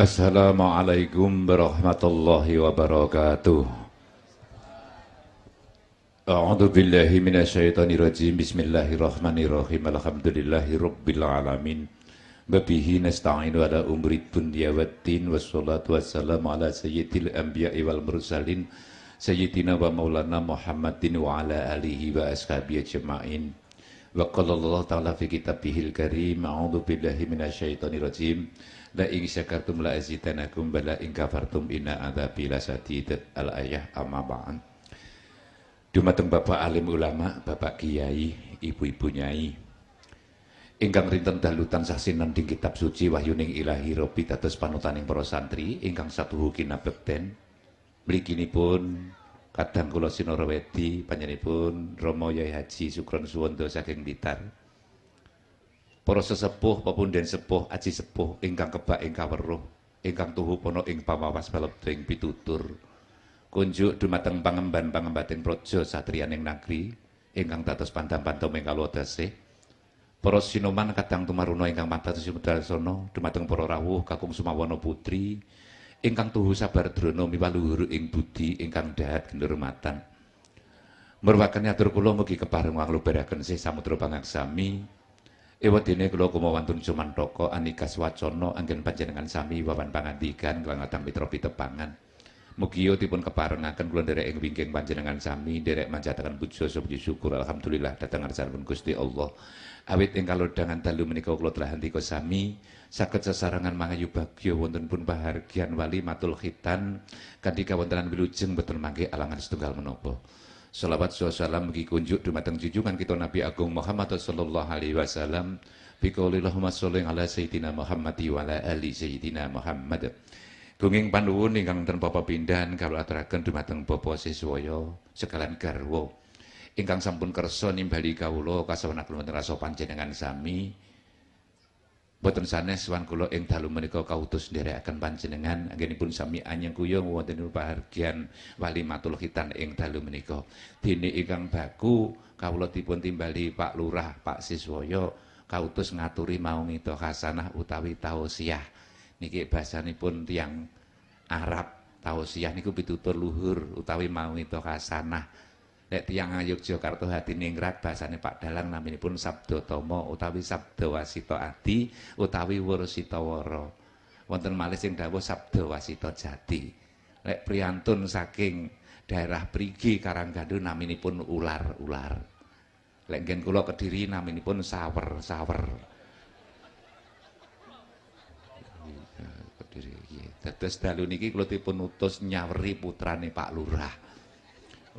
Assalamualaikum warahmatullahi wabarakatuh. A'udzu billahi minasyaitonir rajim. Bismillahirrahmanirrahim. rabbil alamin. Wabihi nasta'inu ala umri dunya waddin wassalatu wassalamu ala sayyidil anbiya'i wal mursalin sayyidina wa maulana Muhammadin wa ala alihi wa ashabihi ajma'in. Wa qala Allah ta'ala fi kitabihil karim, a'udzu billahi minasyaitonir rajim la in syakartum la azidanakum bala in kafartum inna adzabi lasadid al ayah amma ba'an Dumateng Bapak alim ulama, Bapak kiai, ibu-ibu nyai ingkang rinten dalu tansah sinenting kitab suci wahyuning ilahi robi dados panutaning para santri ingkang satuhu kinabekten mliginipun kadang kula sinara wedi panjenenganipun Rama Yai Haji Sukron Suwondo saking Blitar para sesepuh pepunden sepuh aji sepuh ingkang kebak ingkang weruh ingkang tuhu pono ing pamawas balebding pitutur kunjuk dumateng pangemban pangembating projo satrianing nagri ingkang dados pandham-pandham ing kalodasih para sinoman kadang tumaruna ingkang matatus sono dumateng para rawuh kakung sumawana putri ingkang tuhu sabar drono miwaluhur ing budi ingkang dahat genurmatan Merwakan atur kula mugi kepareng wanglubaraken sih samudra pangaksami Ewadene kula kumawantun sumantoko anikas wacana anggen panjenengan sami wawan pangandikan kelang atam tepangan. pitepangan. Mugi dipun keparengaken kula nderek ing wingking panjenengan sami nderek manjatakan puja sebuji syukur alhamdulillah datang arsanipun Gusti Allah. Awit ing kalodangan dalu menika kula telah hantika sami saged sesarengan mangayu bagya wonten pun pahargyan wali matul khitan kanthi kawontenan wilujeng betul mangke alangan setunggal menapa. Salawat salam bagi kunjuk dumateng junjungan kita Nabi Agung Muhammad sallallahu alaihi wasallam. Biqaulillahumma sholli ala sayyidina Muhammad wa ala ali sayyidina Muhammad. Gunging panuwun ingkang tanpa pepindhan kawula aturaken dumateng Bapak siswaya sekalian garwa. Ingkang sampun kersa nimbali kawula kasawan kula rasa panjenengan sami Boten sanes wan kula ing dalu menika kautus nderekaken panjenengan anggenipun sami anyeng kuyung wonten pahargyan walimatul khitan ing dalu menika. Dene ingkang baku kawula dipun timbali Pak Lurah, Pak Siswoyo kautus ngaturi maung itu khasanah utawi tausiah. Niki basanipun tiyang Arab tausiah niku pitutur luhur utawi maung itu khasanah. Nek tiang Yogyakarta hati ngrat basane Pak Dalang pun Sabdo Tomo utawi Sabdo Wasito Adi utawi Wursito Woro. Wonten malis yang dawuh Sabdo Wasito Jati. Lek Priantun saking daerah Prigi Karanggandu pun ular-ular. Lek nggen kula Kediri pun sawer-sawer. Terus iya, iki. Iya. Dados dalu niki kula dipun utus nyaweri putrane Pak Lurah.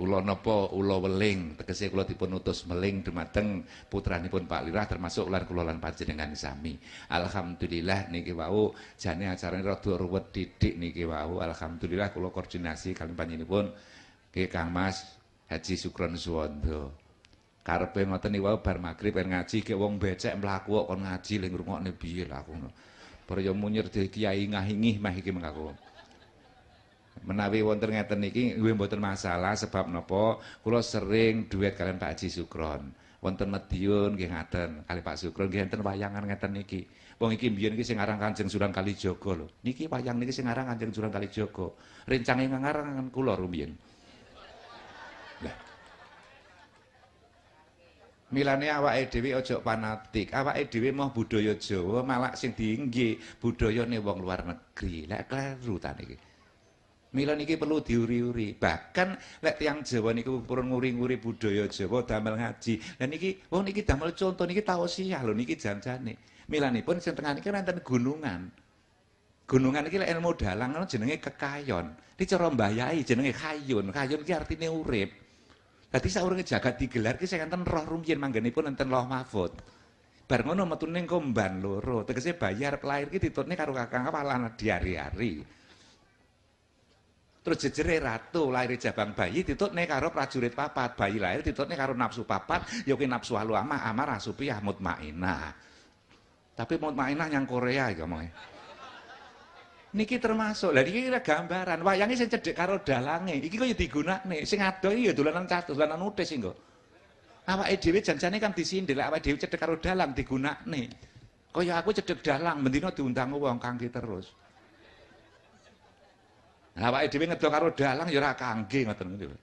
ula napa ula weling tegese kula dipun utus meling dumateng putranipun Pak Lirah termasuk ulah kula lan panjenengan sami alhamdulillah niki wau jane acarane rada ruwet didik niki wau alhamdulillah kula koordinasi kalian panjenenganipun nggih Kang Mas Haji Sukron Suwondo karepe ngoten niki wau bar magrib ben ngaji ke wong becek mlaku kok kon ngaji ning rumokne biye lah aku ngono munyir di kiai ngahingih mah iki mengaku menawi wonten ngeten niki nggih mboten masalah sebab napa kula sering duet kalian Pak Haji Sukron wonten Medion nggih ngaten kali Pak Sukron nggih enten wayangan ngeten niki wong iki mbiyen iki sing aran Kanjeng Sunan Kalijaga lho niki wayang niki sing aran Kanjeng Sunan Kalijaga rencange ngarang kula rumiyin lah Milane awake dhewe ojo fanatik. Awake dhewe mau budaya Jawa malah sing dienggi budayane wong luar negeri. Lek kleru ta niki. Mila niki perlu diuri-uri. Bahkan lek tiyang Jawa niku purun nguri-nguri budaya Jawa damel ngaji. Lah niki wong niki damel contoh niki tausiah lho niki janjane. Milanipun sing tengah niki wonten gunungan. Gunungan iki lek ilmu dalang jenenge kekayon. Iki cara mbayai jenenge kayun. Kayun ki artine urip. Dadi saurunge jagat digelar ki sing enten roh rumiyin manggenipun enten loh mahfud. Bar ngono metune komban loro, tegese bayar lahir ki ditutne karo kakang kawalan diari-ari. Terus jejere ratu lahir jabang bayi ditutne karo prajurit papat, bayi lahir ditutne karo nafsu papat, yoki ya nafsu halu ama amar rasupi ahmud ma'inah. Tapi mutmainah yang Korea ya mau. Niki termasuk. Lah niki gambaran wayange sing cedek karo dalange. Iki kok ya nih, Sing ado iki ya dulanan catur, dulanan udah sing kok. Awake edw jangan kan disindhel, awake edw cedek karo dalang Kok ya aku cedek dalang, mendino diundang uang kangki terus. Awake dhewe ngedo karo dalang ya ora kangge ngoten niku.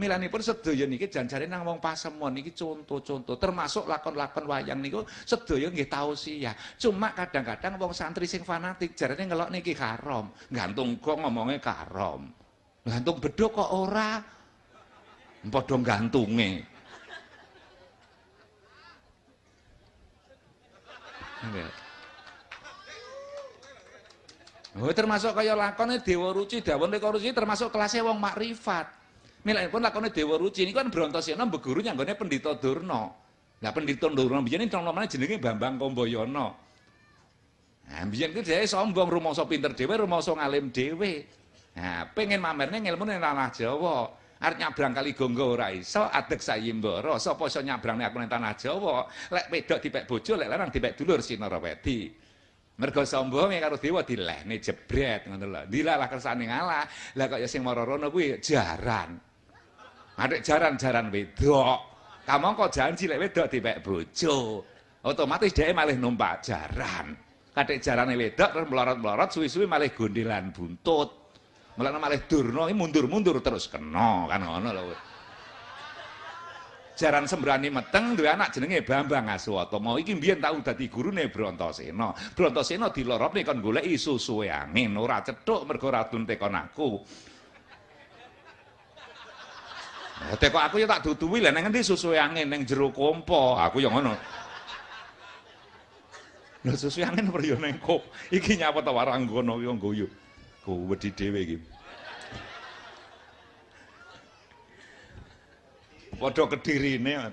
Milanipun sedaya niki janjane nang wong pasemon niki contoh-contoh. termasuk lakon-lakon wayang niku sedaya nggih tausiah. Cuma kadang-kadang wong santri sing fanatik jarane ngelok niki karom, gantung kok ngomongnya karom. Gantung beduk kok ora. Padha gantunge. Nggih. Oh, termasuk kaya lakonnya Dewa Ruci, Dawon Dewa Ruci termasuk kelasnya wong makrifat. pun lakonnya Dewa Ruci ini kan Brontosena mbeguru pendito Durno. Durna. Lah Durno, Durna biyen nomane jenenge Bambang Komboyono. Nah, biyen ku dhewe sombong rumangsa pinter dhewe, rumangsa ngalim dhewe. Nah, pengen mamerne ngilmune tanah Jawa. Artinya nyabrang kali gonggo ora iso, adeg sayimbara, sapa iso nyabrang nek aku nang tanah Jawa. Lek wedok dipek bojo, lek lanang dipek dulur sinara wedi. Mergo sombonge karo dewa dilehne jebret ngono lho. Dilalah kersane ngalah. Lah kaya sing mara rono kuwi ya jaran. Adik jaran-jaran wedok. kok janji lek wedok dipek bojo. Otomatis dia malih numpak jaran. Kadek jarane wedok terus melorot-melorot suwi-suwi malih gondelan buntut. Mulane malih durno iki mundur-mundur terus kena kan ngono lho jaran sembrani meteng duwe anak jenenge Bambang Aswata. Mau iki mbiyen tau dadi gurune Brontasena. Brontasena di lorop goleki susuwe angin yangin. cethuk mergo ora tunte kon aku. Teko aku ya tak duduwi lah nang di susu e angin nang jeruk kompo. Aku yang ngono. susu yangin e angin priyo ya nang kok iki nyapa ta warang kono ki Padha kedirine.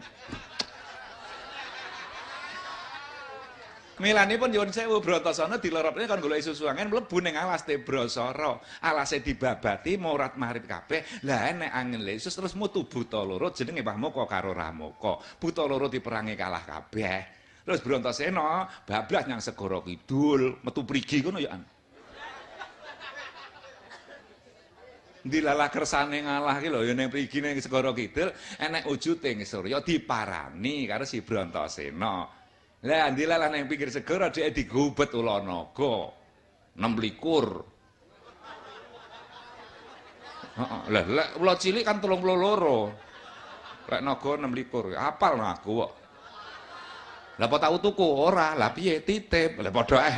Milani pun nyuwun sewu Bratasana dilorotnya kan gula susu angin mlebu neng alas Tebrasara. alasnya dibabati morat marit kape, Lah enek angin lesus terus mutu buta loro jenenge Pamoko karo Ramoko. Buta loro diperangi kalah kape, Terus brontoseno bablas yang segoro kidul metu kono ngono ya. dilalah kersane ngalah ki lho ya ning mriki ning segara kidul enek wujute ing surya diparani karo si Brantasena. Lah dilalah ning pinggir segara dhek digubet Ulanaga. 6 likur. Heeh. Lah lek cilik kan 32. Lek naga 6 likur. Apal nah aku kok. Lah apa tau tuku ora? Lah piye titip? Lah padha eh.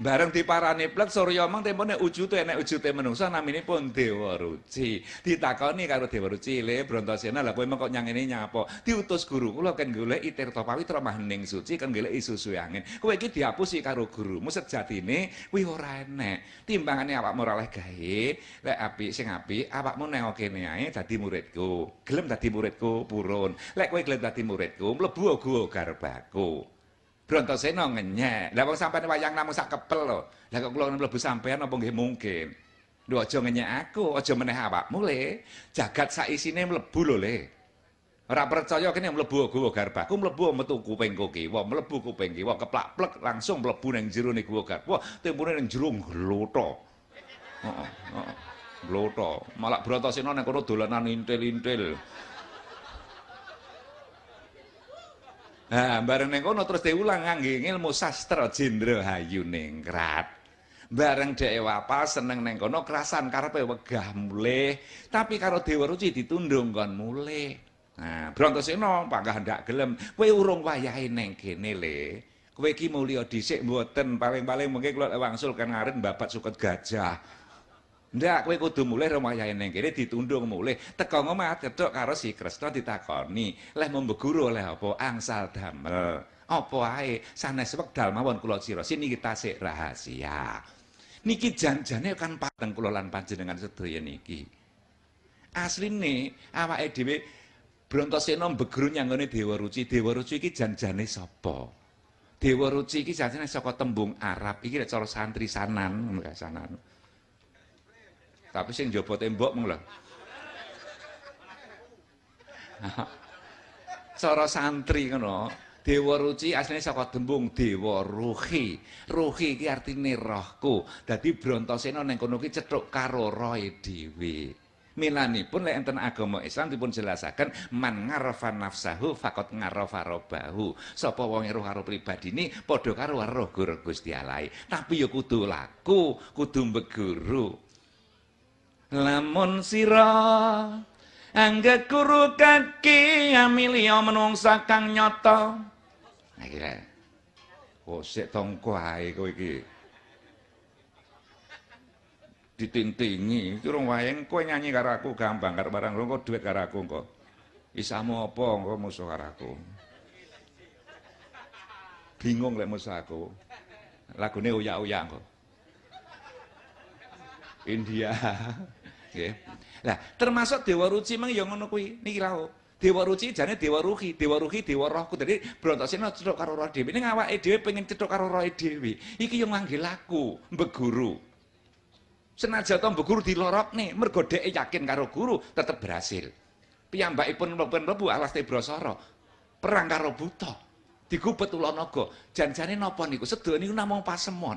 Bareng diparani plek Surya mang tempone ujute enek ujute menungsa namine pun Dewa Ruci. Ditakoni karo Dewa Ruci, "Le Brontasena, lha kowe kok nyang ngene nyapa? Diutus guru kula kan golek Tirta Pawitra Mahening Suci kan golek isusu angin. Kowe iki sih karo gurumu sejatine kuwi ora enek. Timbangane awakmu ora oleh gawe, lek apik sing apik awakmu nang kene ae dadi muridku. Gelem dadi muridku purun. Lek kowe gelem dadi muridku, mlebu uga garbaku." Brontosena ngenyek. Lah wong sampeyan wayang namung sak kepel lho. Lah kok kula mlebu sampean, apa nggih mungkin. Lho aja ngenyek aku, aja meneh awakmu le. Jagat sak isine mlebu lho le. Ora percaya kene mlebu gua garbaku, mlebu metu kuping kok kiwa, mlebu kuping kiwa keplak plek langsung mlebu ning jero ning gua garbu. Timune ning jero glotho. Heeh, heeh. Glotho. Malah Brontosena nang kono dolanan intil-intil. Nah, bareng ning kono terus diulang ngangge ilmu sastra jendra hayuning krat. Bareng cewa pas seneng neng kono kerasan karepe wegah mulih, tapi karo Dewa Ruci ditundung kon mulih. Nah, Brantasena panggah ndak gelem, kowe urung wayahe neng kene le. Kowe iki mulya dhisik mboten paling-paling mungkin kula wangsul kan ngaren suket gajah. Ndak kowe kudu mulih rumayahe ning kene ditundung mulih. Teko ngomah cedhok karo si Kresna ditakoni, leh membeguru oleh apa angsal damel. Apa ae sanes wekdal mawon kula sini kita tasik rahasia. Niki janjane kan pateng kula lan panjenengan sedaya niki. Asline awake dhewe Brontasena mbeguru nyanggone Dewa Ruci. Dewa Ruci iki janjane sapa? Dewa Ruci iki janjane saka tembung Arab. Iki lek cara santri sanan enggak Sanan. Tapi sing njaba tembok mung lho. Cara santri ngono, Dewa Ruci aslinya saka tembung Dewa Ruhi. Ruhi iki artine rohku. Dadi Brontasena ning kono ki cethuk karo rohe dhewe. Milanipun lek enten agama Islam dipun jelasaken man ngarafa nafsahu fakot ngarafa rabbahu. Sapa wong e roh karo pribadine padha karo roh Gusti Allah. Tapi ya kudu laku, kudu lemon sira angge kuru kaki amilio menung sakang nyoto akhirnya oh sik tongko hai kau iki ditintingi kurung wayang kau nyanyi karaku gampang karo barang lu kau duit karaku kau isamu apa kau musuh karaku bingung lek musuh aku lagu ini uyak uya kau India Nggih. Lah, termasuk Dewa Ruci mang ya ngono kuwi. Niki lho. Dewa Ruci jane Dewa Ruhi, Dewa Ruhi Dewa Rohku. Dadi brontosene cetok karo roh dhewe. Ning awake dhewe pengen cetok karo rohe dhewe. Iki yo manggil aku, mbeguru. Senajan to mbeguru dilorokne, mergo dheke yakin karo guru tetep berhasil. Piyambakipun mlebu alas brasara. Perang karo buta. digubet Ulanaga. Janjane napa niku? Sedaya niku namung pasemon.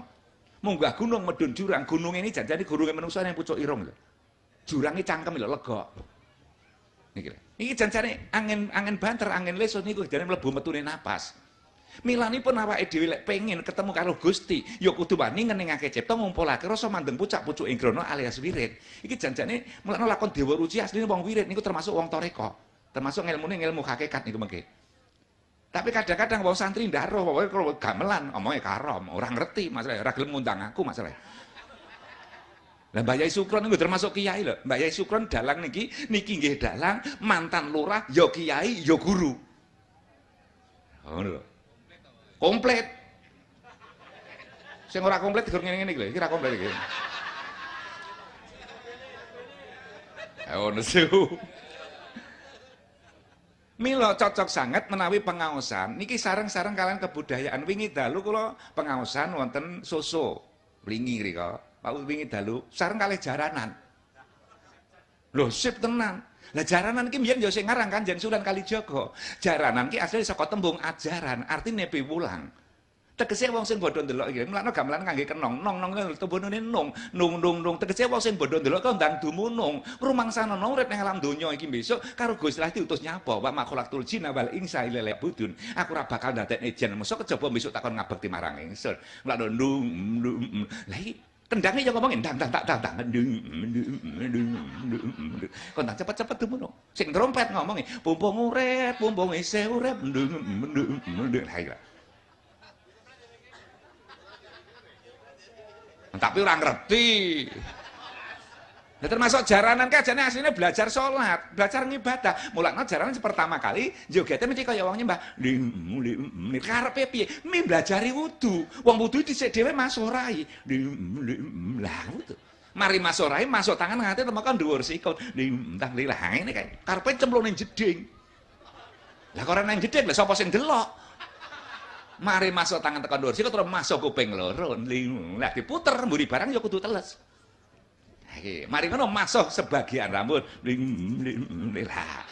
Munggah gunung medun jurang, gunung ini janjane gurunge menungsa yang pucuk irung lho jurangi cangkem lho legok. Niki. Iki jancane angin angin banter, angin lesus niku jane mlebu metune napas. Milanipun awake dhewe lek pengin ketemu karo Gusti, ya kudu wani ngeningake cipta ngumpulake rasa mandeng pucak pucuk ing alias wirid. Iki janjane mlekno lakon Dewa Ruci asline wong wirid niku termasuk wong toreko. Termasuk ngilmune ngilmu hakikat niku mengke. Tapi kadang-kadang wong santri ndak roh, pokoke gamelan omongnya karom, orang ngerti masalah, ora gelem aku masalah. Nah, Mbak Yai Sukron itu termasuk kiai loh. Mbak Yai Sukron dalang niki niki nggih dalang mantan lurah yo ya kiai yo ya guru. Oh, ngono Komplit. Sing ora komplit gur ngene-ngene iki lho, iki ora komplit iki. Ayo nesu. Milo cocok sangat menawi pengaosan niki sarang-sarang kalian kebudayaan wingi dalu kalau pengaosan wonten soso lingi rika Pak wingi dalu, sareng kalih jaranan. Loh, sip tenan. Lah jaranan ki mbiyen ya sing ngarang Kanjeng Sunan Kalijaga. Jaranan ki asli saka tembung ajaran, artine piwulang. Tegese wong sing bodho ndelok iki, mlakno gamelan kangge kenong, nong nong tembunune nung, nung nung nung. Tegese wong sing bodho ndelok kok ndang dumunung, rumangsana nang urip ning alam donya iki besok karo Gusti Allah diutus nyapa, wa makhulaqtul jinna wal insa illa liya'budun. Aku ora bakal ndadekne jan, mosok kejaba besok takon ngabekti marang ingsun. Mlakno nung. Mm. Lah iki Kendangnya yang ngomongin, dang, dang, dang, dang, dang, dung, dung, dung, dung, dung. Kendang cepat-cepat tuh mulu. Sing trompet ngomongin, pumpung urep, pumpung ise urep, dung, dung, dung, dung. Tapi orang ngerti. Nah, termasuk jaranan kajane aslinya belajar sholat, belajar ngibadah. Mulanya jaranan pertama kali jogetnya mesti kaya wong nyembah. di mm, limu mm, mm. karepe piye? Mi belajari wudu. Wong wudu dhisik dhewe masuk rai. Limu lah wudu. Mari masuk masuk tangan nganti temekan dhuwur sikut. Limu tang lilah ini kan karepe cemplung ning jeding. Lah kok ora nang jeding lah sapa sing delok? Mari masuk tangan tekan dhuwur sikut terus masuk kuping loro. Lah diputer mburi barang ya kudu teles mari ngono masuk sebagian rambut. Lah.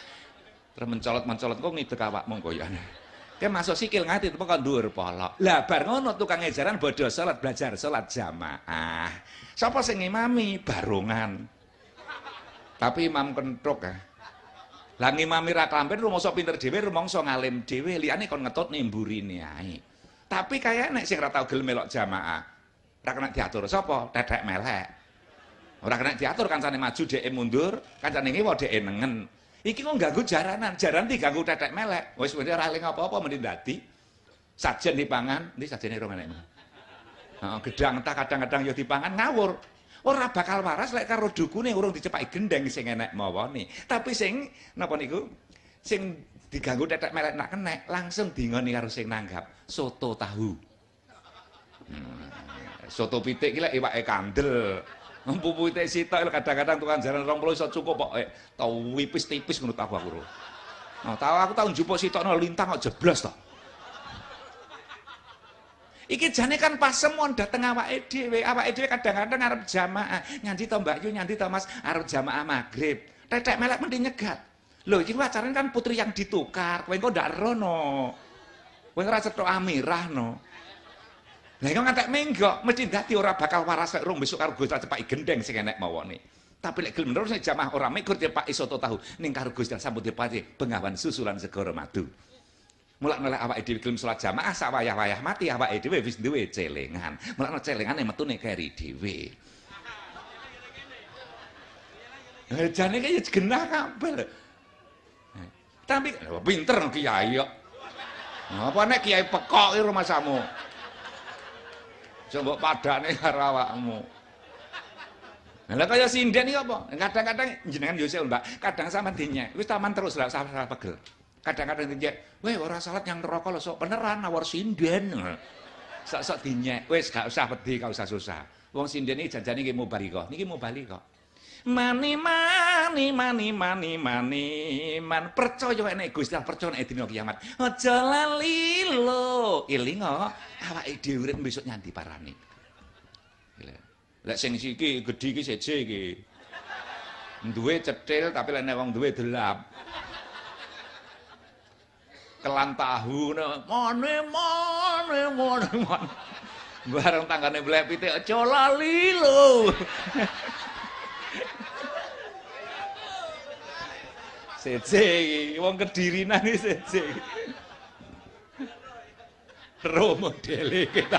Terus mencolot-mencolot kok ngidek awakmu kok ya. Ke masuk sikil ngati tepuk kok dhuwur polok. Lah bar ngono tukang ejaran bodoh salat belajar salat jamaah. Sapa sing ngimami barongan. Tapi imam kentuk ya. Lah ngimami ra klamben rumangsa pinter dhewe, rumangsa ngalim dhewe, liyane kon ngetut nimburine ae. Tapi kaya nek sing ra tau gelem melok jamaah, ra kena diatur sapa, tetek melek. Orang kena diatur kancane maju DE mundur, kan kancane ngewo dhek nengen. Iki kok ganggu jaranan, jaran ganggu tetek melek. woi sebenernya raling apa-apa mending dadi. Sajen dipangan, ini sajene ro menekmu. Heeh, gedang tak kadang-kadang yo ya pangan, ngawur. Ora bakal waras lek karo dukune urung dicepaki gendeng sing enek nih, Tapi sing napa niku? Sing diganggu tetek melek nak kenek langsung dingoni karo sing nanggap. Soto tahu. Hmm. Soto pitik ki lek iwake kandel itu sita, kadang-kadang tukang jaran 20 iso cukup kok eh, tau wipis tipis menurut aku aku. Nah, tahu aku tau njupuk no, lintang kok jeblas to. Iki jane kan pas pasemon dateng awak dhewe. awak dhewe kadang-kadang ngarep jamaah, nyanti to Mbak Yu, nyanti to Mas, ngarep jamaah maghrib. Tetek melek mending nyegat. Loh, ini wacaran kan putri yang ditukar, kowe kok ndak rono. Kowe ora cetok amirah no. Lah iku ngantek minggu mesti dadi ora bakal waras nek rung besok karo Gusti cepak gendeng sing enek mawone. Tapi lek gelem terus jamaah ora dia pak iso tahu ning karo Gusti sambut dipati bengawan susulan segara madu. Mulak nolak awak dhewe gelem sholat jamaah sak wayah-wayah mati awak dhewe wis duwe celengan. mulak celengan celengane metune keri dhewe. Jane kaya genah kabel Tapi pinter kiai kok. Apa nek kiai pekok rumah samu? Coba padane karo awakmu. Lah kaya sinden iki apa? Kadang-kadang jenengan yo Mbak, kadang sama dinya. Wis taman terus lah salah pegel. Kadang-kadang dinya, "Weh, ora salat yang neraka lho sok beneran awar sinden." Sok-sok dinya, wis gak usah wedi, gak usah susah. Wong sinden iki janjane iki mau Niki kok mani mani mani mani mani man percaya enek Gusti Allah percaya enek dina kiamat aja lali lo elinga awake dhewe urip besok nyanti parani lek sing siki gedhi iki seje iki duwe cetil tapi lek wong duwe delap kelan tahu ne mane mane mane mane bareng tanggane blek pitik aja lali lo Sece, wong kediri nangis sece. Ro modele kita.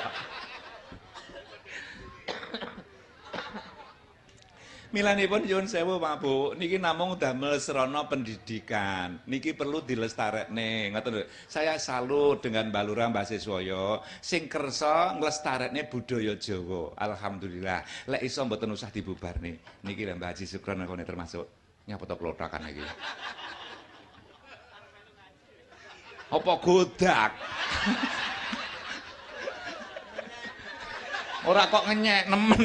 Milanipun nyuwun sewu Pak Bu, niki namung damel serana pendidikan. Niki perlu dilestarekne, nih. lho. Saya salut dengan Baluran Lurah Mbak Siswoyo sing kersa nglestarekne budaya Jawa. Alhamdulillah. Lek iso mboten usah dibubarne. Niki Mbak Haji Sukron termasuk. Nyapa to klotakan lagi? Apa godak? Ora kok ngenyek nemen.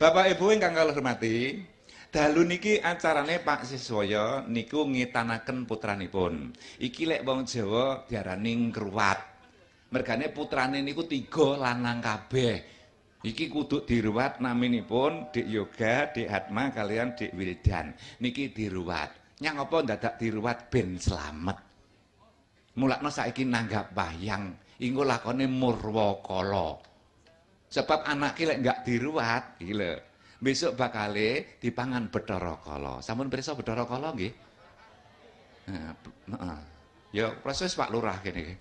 Bapak Ibu ingkang kula hormati, dalu niki acarane Pak Siswoyo niku ngitanaken pun. Iki lek wong Jawa diarani ngruwat. Mergane putrane niku tigo lanang kabeh. Iki kudu namini pun di Yoga, di Atma kalian Dik Wildan. Niki diruwat. Nyang apa dadak diruat ben selamat. Mulakno saiki nanggap bayang, ingko lakone murwokolo, Sebab anak lek enggak diruat iki Besok bakale dipangan bedoro kolo. samun pirsa bedoro kolo nggih? Heeh. Ya proses Pak Lurah kene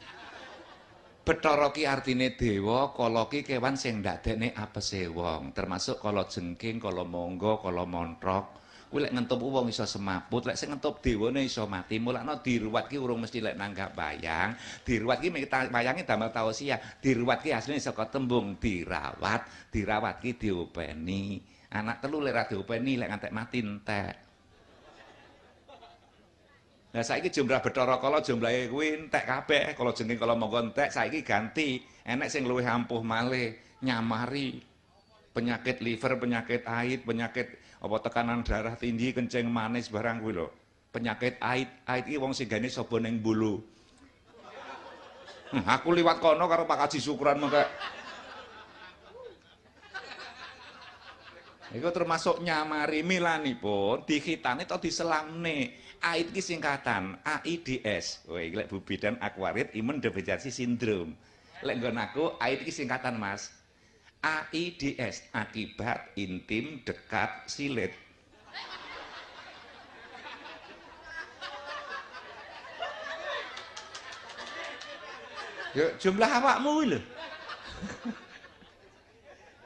Bethara ki artine dewa, kala kewan sing ndadekne apese wong, termasuk kala jengking, kala monggo, kala montrok. Kuwi lek ngentup wong iso semaput, lek sing ngentup dewane iso mati. Mulane diruwat ki urung mesti lek nanggap bayang. Diruwat ki wayange damel tausia. Diruwat ki asline saka tembung dirawat, dirawat ki diopeni. Anak telu lek ra diopeni lek ngantek mati entek. Nah saya saiki jumlah kalau kalau jumlah kuwi entek kabeh, kalau kalau mau monggo saya saiki ganti enek sing luwih ampuh malih nyamari penyakit liver, penyakit aid, penyakit apa tekanan darah tinggi, kencing manis barang kuwi lho. Penyakit aid, aid iki wong sing gane sapa bulu. Hmm, aku liwat kono karo Pak Haji syukuran mengke. Iku termasuk nyamari milanipun dikhitani atau diselamne. Aid ini singkatan AIDS. Woi, lek bubidan akwarit imun defisiensi sindrom. Lek nggon aku AID ini singkatan, Mas. AIDS akibat intim dekat silet. Yuk, jumlah awakmu mulu.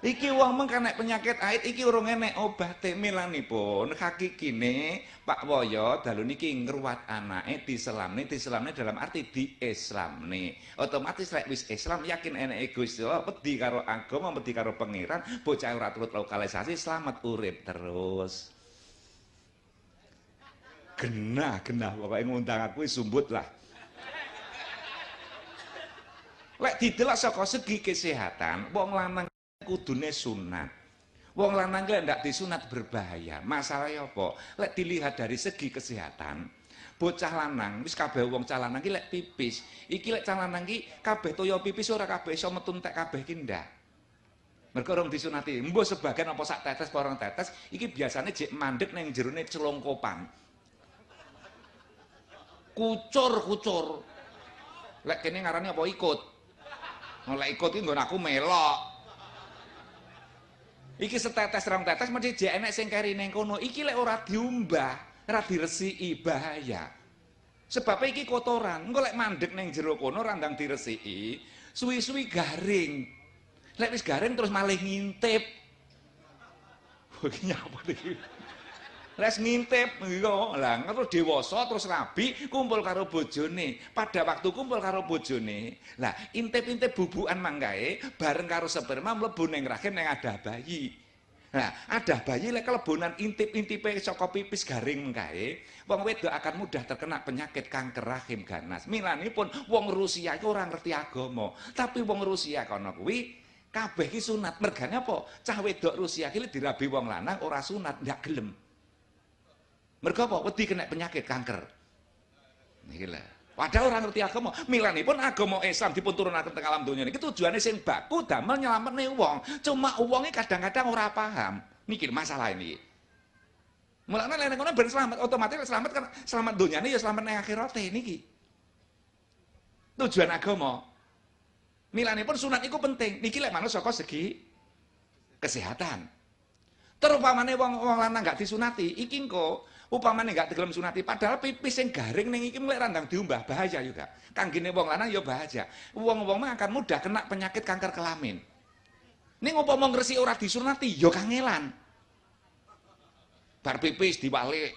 Iki wong mung kena penyakit ait iki urung enek pun milanipun kini Pak Woyo dalu niki ngruwat anake diselamne diselamne dalam arti diislamne. Otomatis lek wis Islam yakin eneke Gusti Allah wedi karo agama wedi karo pangeran bocah ora turut lokalisasi selamat urip terus. Genah genah yang ngundang aku sumbut lah. Lek didelok saka segi kesehatan wong lanang kudune sunat. Wong lanang lek ndak disunat berbahaya. Masalahnya apa? Lek dilihat dari segi kesehatan, bocah lanang wis kabeh wong cah lanang lek pipis, iki lek cah lanang iki kabeh toyo pipis ora kabeh iso metu entek kabeh iki ndak. Mergo orang disunati, mbo sebagian apa sak tetes apa orang tetes, iki biasanya jek mandek neng jerone celongkopan. Kucur-kucur. Lek kene ngarani apa ikut. Nolak ikut iki nggon aku melok. Iki setetes rong tetes mesti jek enek sing keri ning kono. Iki lek ora diumbah, ora diresiki bahaya. Sebab iki kotoran. Engko lek mandek ning jero kono randang diresiki, suwi-suwi garing. Lek wis garing terus malah ngintip. Iki nyapa iki? les ngintip iya lah terus dewasa terus rabi kumpul karo bojone pada waktu kumpul karo bojone lah intip-intip bubukan mangkae bareng karo sperma mlebu ning rahim ning ada bayi Nah, ada bayi lek kelebonan intip-intipe saka pipis garing kae, wong wedok akan mudah terkena penyakit kanker rahim ganas. Milani pun wong Rusia iku ora ngerti agama, tapi wong Rusia kono kuwi kabeh ki sunat. Mergane apa? Cah wedok Rusia ki dirabi wong lanang ora sunat, ndak gelem. Mereka apa? Wedi kena penyakit kanker. nih lah. Padahal orang ngerti agama, milanipun agama Islam dipunturunaken teng alam ini tujuannya sih sing baku menyelamat nih uang. Cuma uangnya kadang-kadang orang paham. mikir masalah ini. Mulane lain ngono ben selamat otomatis selamat kan selamat ini ya selamat nih akhirat ini e ki. Tujuan agama. pun sunat itu penting. Niki lek manut kesehatan. segi kesehatan. Terupamane uang, uang lanang gak disunati, iki kok Upamane gak gelem sunati padahal pipis yang garing ning iki mulai randang diumbah bahaya juga. Kang gini wong lanang ya bahaya. Wong-wong mah akan mudah kena penyakit kanker kelamin. Ning upama ngresik ora disunati ya kangelan. Bar pipis dibalik.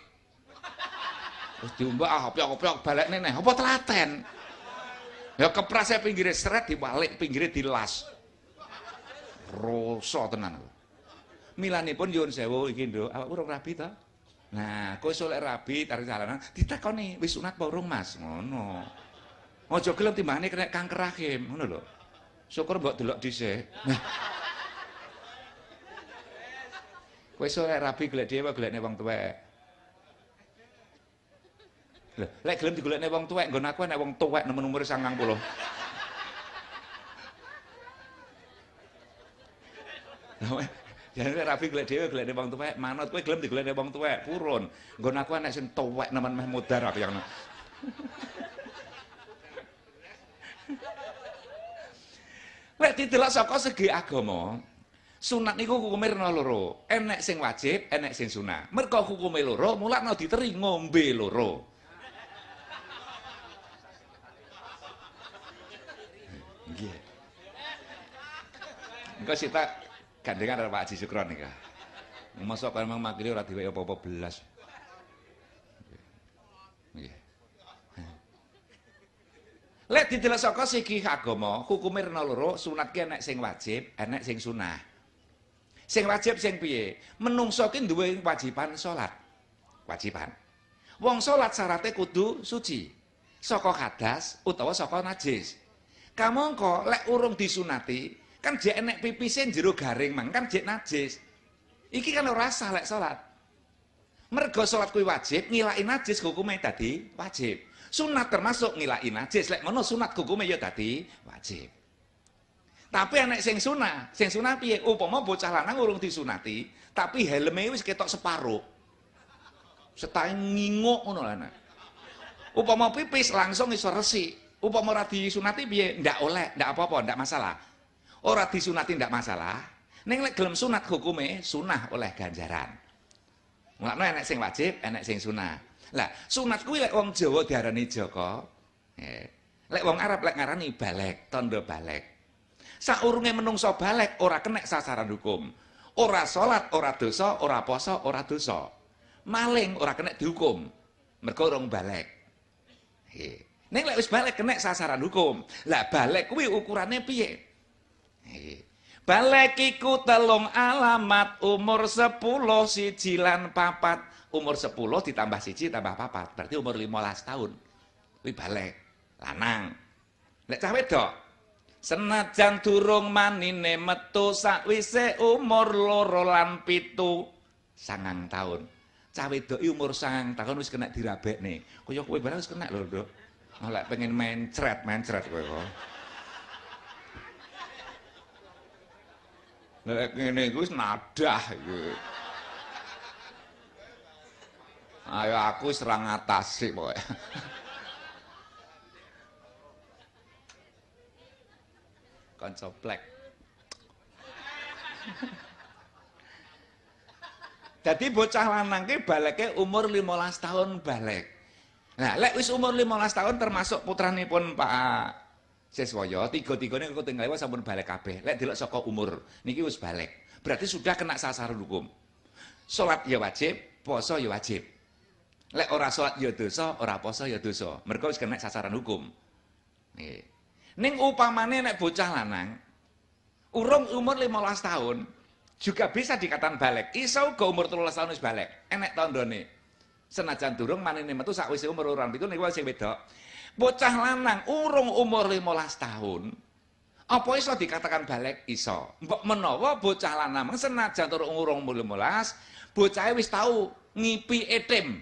Terus diumbah ah, opiok-opiok balik neneh. Apa telaten? Ya keprasnya pinggirnya seret dibalik pinggirnya dilas. Roso tenan. Milani pun yun sewu iki nduk, awak urung rabi ta? Nah, kowe solek rabi tarik jalanan ditakoni wis sunat apa urung Mas? Ngono. Aja gelem timbangane kena kanker rahim, ngono lho. Syukur mbok delok dhisik. Nah. Kowe solek rabi golek dhewe golekne wong tuwek. Lho, lek gelem digolekne wong tuwek, nggon aku nek wong tuwek nemen umur 90. Lah jadi rapi golek dhewe golek bang tuwek, manut kowe gelem digolek bang tuwek, purun. Nggon aku enek sing tuwek naman meh mudar aku yang. Lek didelok saka segi agama, sunat niku hukume ana loro. Enek sing wajib, enek sing sunat. Mergo hukume loro, mulakno diteri ngombe loro. Nggih. Engko sita gandengan karo Pak Haji Sukron kak, masuk kok memang makili orang diweki apa-apa belas. Nggih. di didelok saka segi agama, hukume rena loro, sunat ki enek sing wajib, enak sing sunah. Sing wajib sing piye? Menungso ki duwe kewajiban salat. Kewajiban. Wong sholat syaratnya kudu suci. Saka hadas utawa saka najis. Kamangka lek urung disunati, Kan jek enek pipisnya jero garing mang, kan jek najis. Iki kan ora sah lek salat. Mergo salat kuwi wajib, ngilain najis hukume tadi wajib. Sunat termasuk ngilain najis, lek ngono sunat hukume ya tadi wajib. Tapi anak sing sunat, sing sunah piye? Upama bocah lana ngurung di sunati, tapi helme wis ketok separuh, Setahe nginguk ngono lho Upama pipis langsung iso resik. Upama ora disunati piye? Ndak oleh, ndak apa-apa, ndak masalah. Ora disunati ndak masalah. Ning lek gelem sunat hukume sunah oleh ganjaran. Mulane enek sing wajib, enek sing sunah. Lah, sunat kuwi lek wong Jawa diarani Joko. Eh. Lek wong Arab lek ngarani balek, tondo balek. Saurunge menungso balek ora kenek sasaran hukum. Ora salat, ora dosa, ora poso, ora dosa. Maling ora kenek dihukum. Mergo urung balek. Eh. Neng lek wis balek kena sasaran hukum. Lah balek kuwi ukurannya piye? Eh. balekiku telung alamat umur 10 siji lan papat. Umur 10 ditambah siji tambah papat. Berarti umur 15 tahun. Kuwi balek. Lanang. Lek cah wedok. Senajan durung manine metu sakwise umur loro lan pitu. Sangang tahun. Cah wedok umur sangang tahun wis kena dirabek nih. Kuyok kuwi wis kena lho dok. Oh, lek pengen mencret, mencret kuwi kok. Lek ngene iku wis nadah iku. Ayo aku serang atas sih pokoknya. Konco plek. Jadi bocah lanang ki baleke umur 15 tahun balik. Nah, lek wis umur 15 tahun termasuk putranipun Pak Seswoyo, tiga tiganya engko tinggal lewa sampun balik kabeh. Lek delok saka umur niki wis balik. Berarti sudah kena sasaran hukum. Sholat ya wajib, poso ya wajib. Lek ora sholat ya dosa, ora poso ya dosa. Mereka wis kena sasaran hukum. Nih, Ning upamane nek bocah lanang urung umur 15 tahun juga bisa dikatakan balik. Isau ke umur 13 tahun wis balik. Enek tandane. Senajan durung manene metu sakwise umur orang pitu niku sing wedok. Bocah lanang urung umur 15 tahun apa iso dikatakan balik iso mbok menawa bocah lanang senajan tur urung 15 bocahe wis tau ngipi etim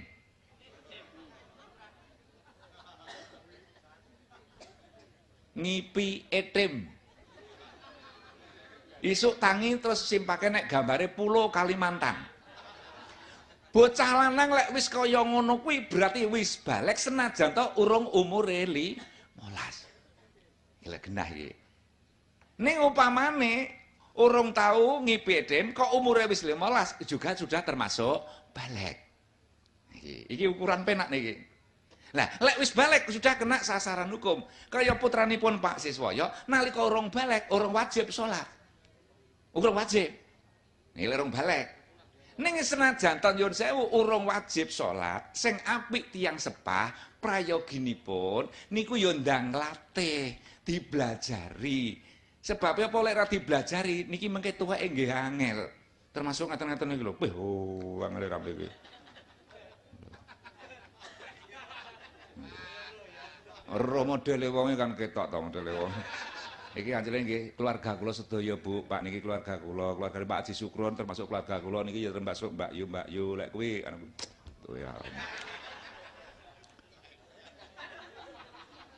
ngipi etim isuk tangi terus simpake nek gambare pulau Kalimantan Bocah lanang lek wis kaya ngono kuwi berarti wis balik senajan to urung umure molas, Gila genah iki. Ning upamane urung tahu ngipidem kok umurnya wis molas juga sudah termasuk balik. Iki, ukuran penak niki. Nah, lek wis balik sudah kena sasaran hukum. Kaya pun Pak Siswoyo nalika urung balik urung wajib sholat. Urung wajib. nih urung balik. Neng senajan ton yon sewu urung wajib sholat, sing apik tiang sepah pun, niku yondang latih, dibelajari. Sebabnya apa lek dibelajari niki mengke tua nggih angel. Termasuk ngaten-ngaten niku lho. Wih, oh, angel ora iki. Ora modele wonge kan ketok to modele iki anjene nggih keluarga kula sedaya Bu Pak niki keluarga kula keluarga Pak Haji Sukron termasuk keluarga kula niki ya termasuk Mbak Yu Mbak Yu lek kuwi ya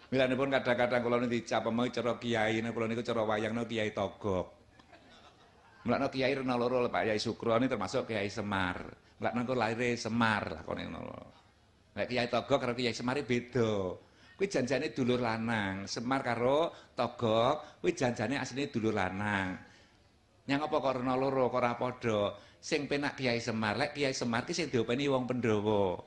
Milane pun kadang-kadang kula niki dicap mau cara kiai nek kula niku cara wayang nek kiai togok Mulane kiai rena loro Pak Yai Sukron ini termasuk kiai Semar Mulane kok lahir Semar lah kene Nek kiai togok karo kiai Semar beda kuwi janjane dulur lanang Semar karo Togok kuwi janjane asline dulur lanang nyang apa karena loro ora padha sing penak Kiai Semar lek Kiai Semar ki sing diopeni wong Pandhawa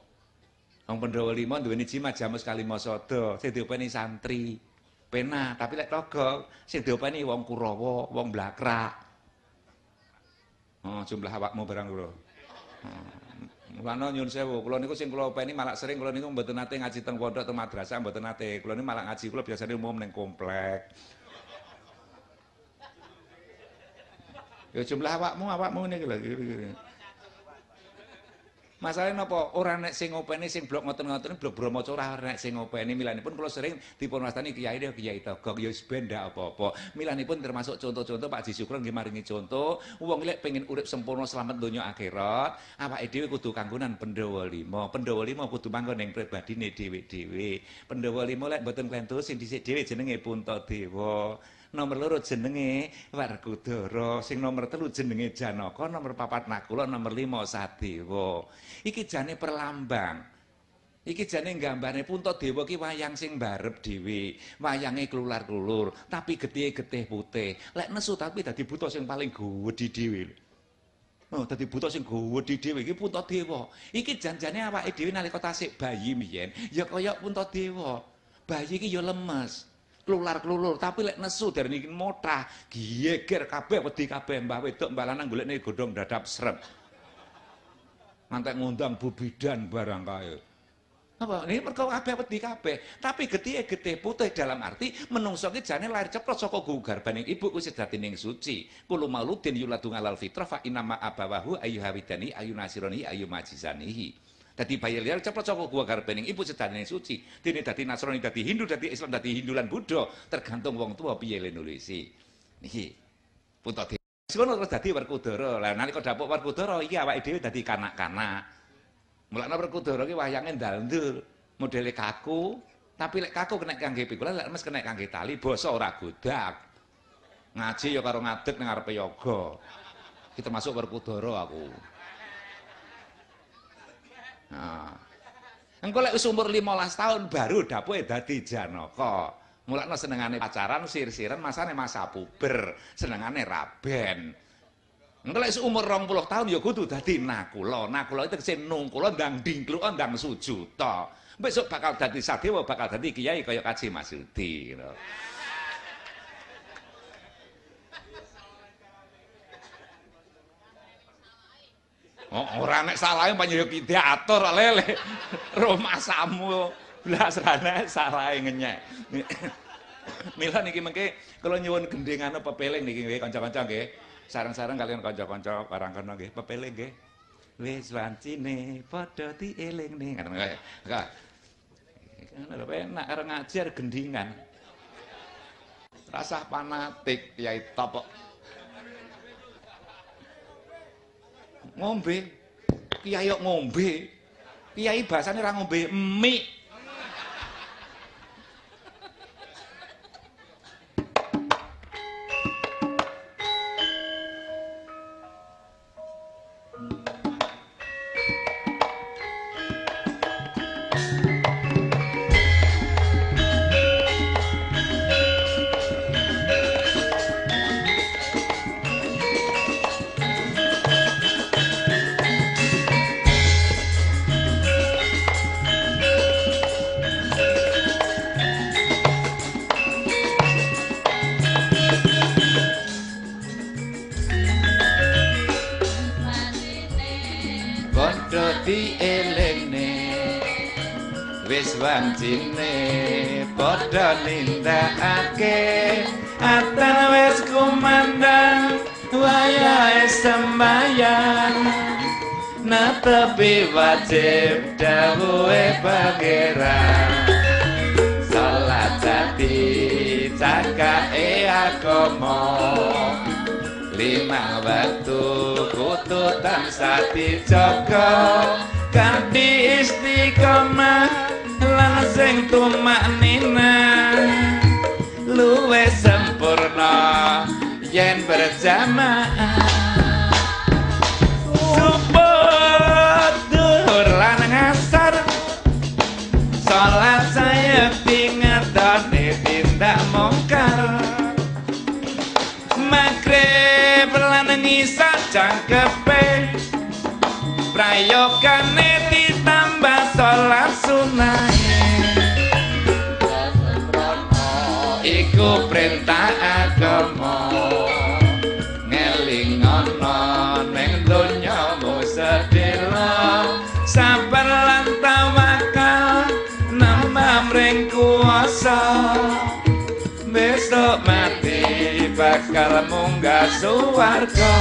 wong Pandhawa lima duweni jimat jamus kali masada sing diopeni santri penak tapi lek Togok sing diopeni wong Kurawa wong Blakrak oh jumlah awakmu barang loro hmm. Mulane nyuwun sewu, kula niku sing kula openi malah sering kula niku mboten nate ngaji teng pondok teng madrasah mboten nate. Kula niku malah ngaji kula biasane umum ning komplek. Ya jumlah awakmu, awakmu ini lagi. Masalahe napa ora nek sing ngopeni sing blok ngoten-ngoten blok Bromoco ora nek sing ngopeni milanipun kula sering dipun wastani Kyai ya Kyai Togok ya wis ben ndak apa-apa. Milanipun termasuk contoh-contoh Pak Ji Syukur nggih maringi conto wong lek pengin urip sempurna selamat donya akhirat awake dhewe kudu kanggonan Pandhawa 5. Pandhawa 5 kudu manggon ning pribadine dhewe-dhewe. Pandhawa 5 lek mboten klentus sing dhisik dhewe jenenge Punta Dewa. nomor loro jenenge Werkudara sing nomor telu jenenge Janaka nomor papat Nakula nomor lima Sadewa iki jane perlambang iki jane gambarne punta dewa ki wayang sing barep dhewe wayange kelular kelulur tapi getih-getih putih lek nesu tapi dadi buta sing paling gedhe dhewe Oh, tadi buta sing gawa di dhewe iki punta dewa. Iki jane-jane awake dhewe nalika tasik bayi mbiyen, ya kaya punta dewa. Bayi iki ya lemes. kelular-kelulur, tapi lek nesu dari niki mota gieger kabeh wedi kabeh mbah wedok mbah lanang nih godong dadap serem Ngantek ngundang bubidan barang kayu Apa? Ini mereka kabeh wedi kabeh, tapi getih getih putih dalam arti menungso ki jane lahir cepet saka gugu garbaning ibu ku sedatining suci. Kulo mauludin yuladung alal fitrah fa inama abawahu ayu hawidani ayu nasirani ayu majizanihi. Dadi bayi liar cepet saka gua garbening ibu sedanane suci. Dene dadi Nasrani, dadi Hindu, dadi Islam, dadi Hindu lan Buddha, tergantung wong tua piye le nulisi. E. Niki putra Sekono terus dadi Werkudara. Lah nalika dapuk Werkudara iki awake dhewe dadi kanak-kanak. Mulane Werkudara iki wayange ndal-ndul, modele kaku, tapi lek kaku kena kangge pikulan, lek mes kena kangge tali, basa ora godak. Ngaji ya karo ngadeg ning arepe yoga. Kita masuk Werkudara aku. Ah. Engko lek wis umur 15 tahun baru dapuke dadi janaka. Mulane senengane pacaran sir-siren masane masa puber, senengane raben. Engko lek umur 20 tahun ya kudu dadi nakula. Nakula itu sing nungkula ndang dingkluk ndang sujud to. Besok bakal dadi sadewa, bakal dadi kiai kaya Kaji Masudi. You Oh, ora nek salahe panyuyuk diatur lele rumah samu blas rane salahe ngenyek mila niki mengke kula nyuwun gendengan pepeling niki nggih kanca-kanca nggih sareng-sareng kalian kanca-kanca barang kana nggih pepeling nggih wis lancine padha dieling ning ngaten kae enak ngajar gendingan rasah panatik yai topok ngombe kiai ngombe kiai bahasanya orang ngombe emi dijaga kanthi istiqomah lan sing tumaknina luwes sempurna yen berjamaah subuh dhuhur ngasar salat saya pingetane tindak mongkar magrib lan ngisa jangkepe ayo kene ditambah salat sunah iku perintah agama ngelingono ning donya musadira sabar lan tawakal nambah mring kuasa mesok mati bakal munggah suwarga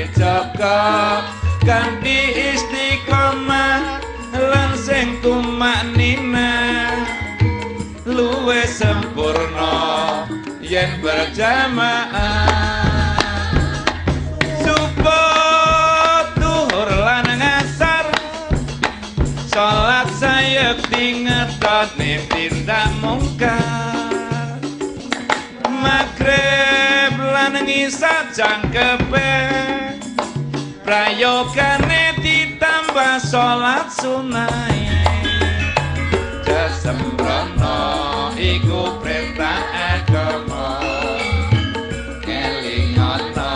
cocok kanthi istiqomah lan sing tumaknina luwe sempurna yen berjamaah Tuhur Salat saya tingkat nih tindak mungkar Maghrib lan ngisat jangkepen prayogane ditambah salat sunai kesembrono iku perintah agama kelingota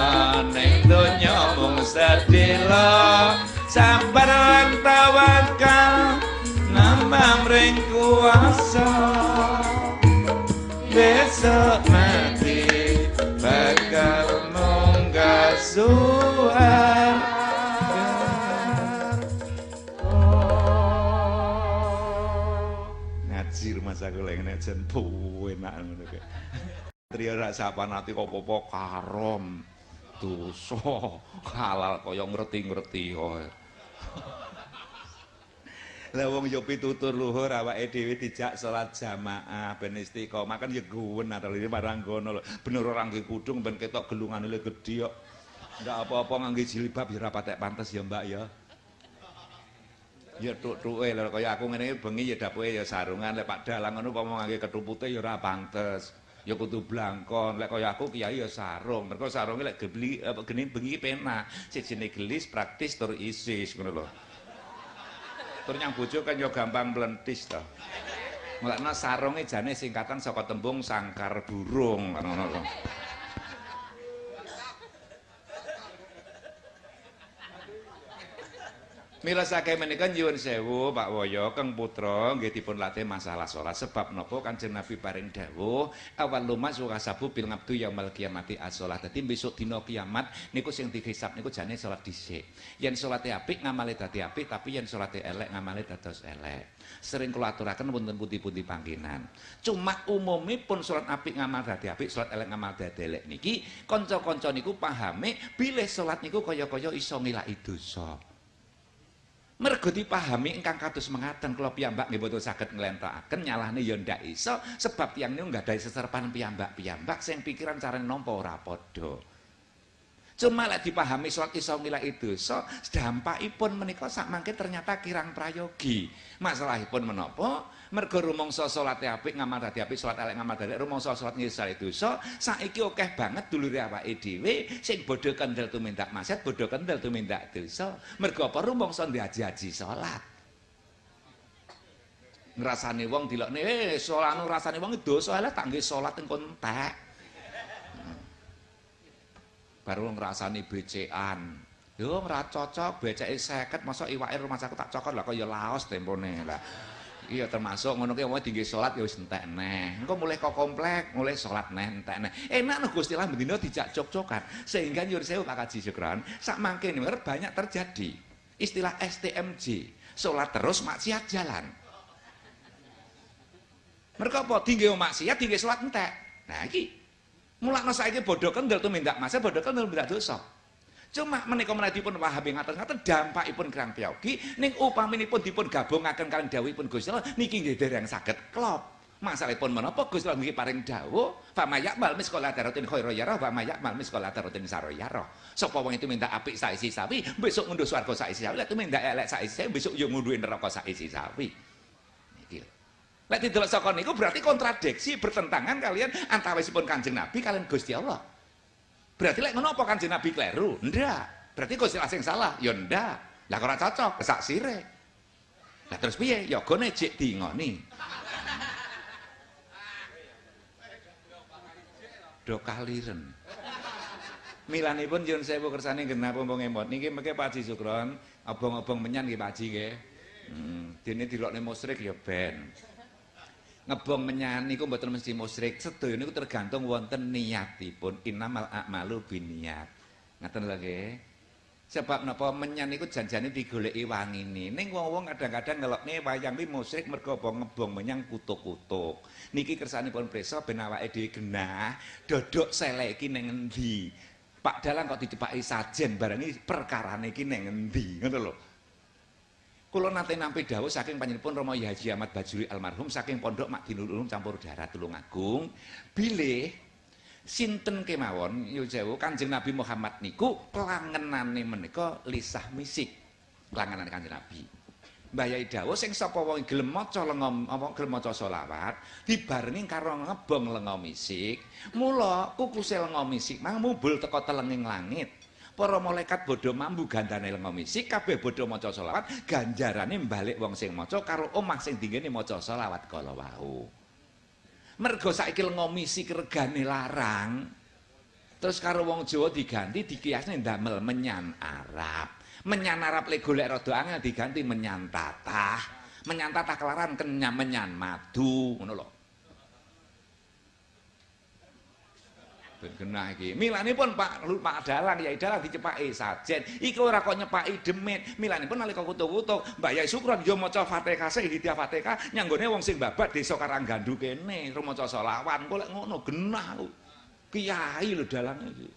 ning donya mung sedelo sabar lan tawakal nambah mring besok mati bakal munggah suara aku lek ngene jen enak ngono kok. Tri panati kok apa karom. Dosa halal kaya ngerti-ngerti kok. Lah wong yo pitutur luhur awake dhewe dijak salat jamaah ben istiqomah kan ya guwen atur iki marang ngono lho. Bener ora nggih kudung ben ketok gelungane le gedhi kok. Ndak apa-apa nganggo jilbab ya ora patek pantes ya Mbak ya. Yo. ya tuk lho kaya aku ngene bengi ya dapuke ya sarungan lek Pak Dalang ngono pomong ngangge ketupute ya ora pantes ya kudu blangkon lek kaya aku kiai ya sarung mergo sarunge lek gebli eh, geni bengi penak sijine gelis praktis tur isis ngono lho tur nyang bojo kan ya gampang blentis to mulane sarunge jane singkatan saka tembung sangkar burung ngono lho Mirasake menika nyuwun sewu Pak woyo, Kang Putra nggih dipun latih masalah salat sebab napa Kanjeng Nabi paring dawuh awal lumas wa sabu bil ngabdu yaumil kiamati as-shalah dadi besok dina kiamat niku sing dihisab niku jane salat dhisik yen salate apik ngamale dadi apik tapi yen salate elek ngamale dados elek sering kula aturaken wonten pundi-pundi panggenan cuma umumipun salat apik ngamal dadi apik salat elek ngamal dadi elek niki kanca-kanca niku pahame bilih salat niku kaya-kaya iso ngilaki dosa mergo dipahami engkang kados mengaten kula piyambak nggih boten saged nglentokaken nyalahne ya ndak iso sebab tiyang niku nggadahi seserpan piyambak-piyambak sing pikiran cara nampa ora padha cuma lek dipahami soal iso ngilah itu so dampakipun menika sak mangke ternyata kirang prayogi masalahipun menapa mergo rumangsa salate apik ngamal dadi apik salat elek ngamal dadi rumangsa salat nyesal dosa saiki akeh banget dulure awake dhewe sing bodho kendel tumindak maksiat bodho kendel tumindak dosa mergo apa rumangsa diaji-aji salat ngrasane wong dilokne eh salatno rasane wong dosa elek tak nggih salat teng kontak baru ngerasani becean yo ngerat cocok becek seket masuk iwakir rumah sakit tak cocok lah kok ya laos tempone lah iya termasuk ngono kuwi omongane dinggo salat ya wis entek neh engko mulai kok komplek mulai salat neh entek neh enak no Gusti Allah bendina dijak cok-cokan sehingga nyur saya Pak Kaji Sekran sak mangke banyak terjadi istilah STMJ salat terus maksiat jalan mereka apa tinggal maksiat tinggal salat entek nah iki mulakno saiki bodho kendel minta maksiat, bodho kendel minta dosa Cuma menika menawi dipun wahabi ngatas dampak ipun kerang pun ning pun dipun akan kalian dawi pun Gusti Allah niki dari yang sakit klop. pun menapa Gusti Allah nggih paring dawuh, "Fa mayakmal miskola daratin khairu yarah wa mayakmal miskola daratin saro yaroh Sapa wong itu minta api saisi sawi, besok ngunduh suargo saisi sawi, lek minta elek saisi sawi, besok yung ngunduhin rokok saisi sawi. Lihat di dalam didelok saka berarti kontradiksi bertentangan kalian antara pun Kanjeng Nabi kalian Gusti Allah. Berarti lek ngono apa Kanjeng Nabi kleru? Ndak. Berarti kok sing salah? Ya ndak. Lah kok ora cocok sak sire. Lah terus piye? Ya gone cek diingoni. Do kaliren. Milani pun jen sewu kersane genap pun emot. Niki mereka Pak Haji Sukron, Obong-obong menyan ke Pak Haji ke. Hmm, dini dilokne musrik ya ben. ngebong menyan niku mboten mesti musyrik sedoyo niku tergantung wonten niatipun innamal a'malu binniat ngaten lho nggih sebab napa menyan niku janjane digoleki wangine ning wong-wong kadang-kadang ngelokne wayang iki musyrik mergo bong ngebong menyang kutuk-kutuk niki kersanipun preso ben awake dhewe genah dodok selek iki ning endi Pak Dalang kok ditepaki sajen barang ini perkarane iki ning endi ngono lho Kulo nate nampi dawuh saking panjenipun Romo Yaji Ahmad Bajuri almarhum saking Pondok Madinul Ulum campur darah Tulung Bilih sinten kemawon yo Kanjeng Nabi Muhammad niku klangenane menika lisah misik. Klangenane Kanjeng Nabi. Mbayai dawuh sing sapa wong gelem maca lengom apa maca selawat dibarengi karo ngebong lengom misik, mula kukuse lengom misik mah mumbul teko telenging langit. para malaikat bodho mambu gandane ngomisi kabeh bodho maca selawat ganjarane balik wong sing maca karo omah sing dingene maca selawat kala wau mergo saiki ngomisi kregane larang terus karo wong Jawa diganti dikiasne ndamel menyan Arab menyan Arab lek golek rada diganti menyantatah, menyantatah menyan tatah kelaran kenyam menyan madu ngono lho ben genah iki. Milanipun Pak Pak Dalang ya Dalang dicepaki sajen. Iku ora kok nyepaki demit. Milanipun nalika kutuk-kutuk, Mbak Yai Sukron yo maca Fatihah sing tiap Fatihah nyanggone wong sing babat desa Karanggandu kene, maca selawat. Kok lek ngono genah aku. Kiai lho Dalang iki.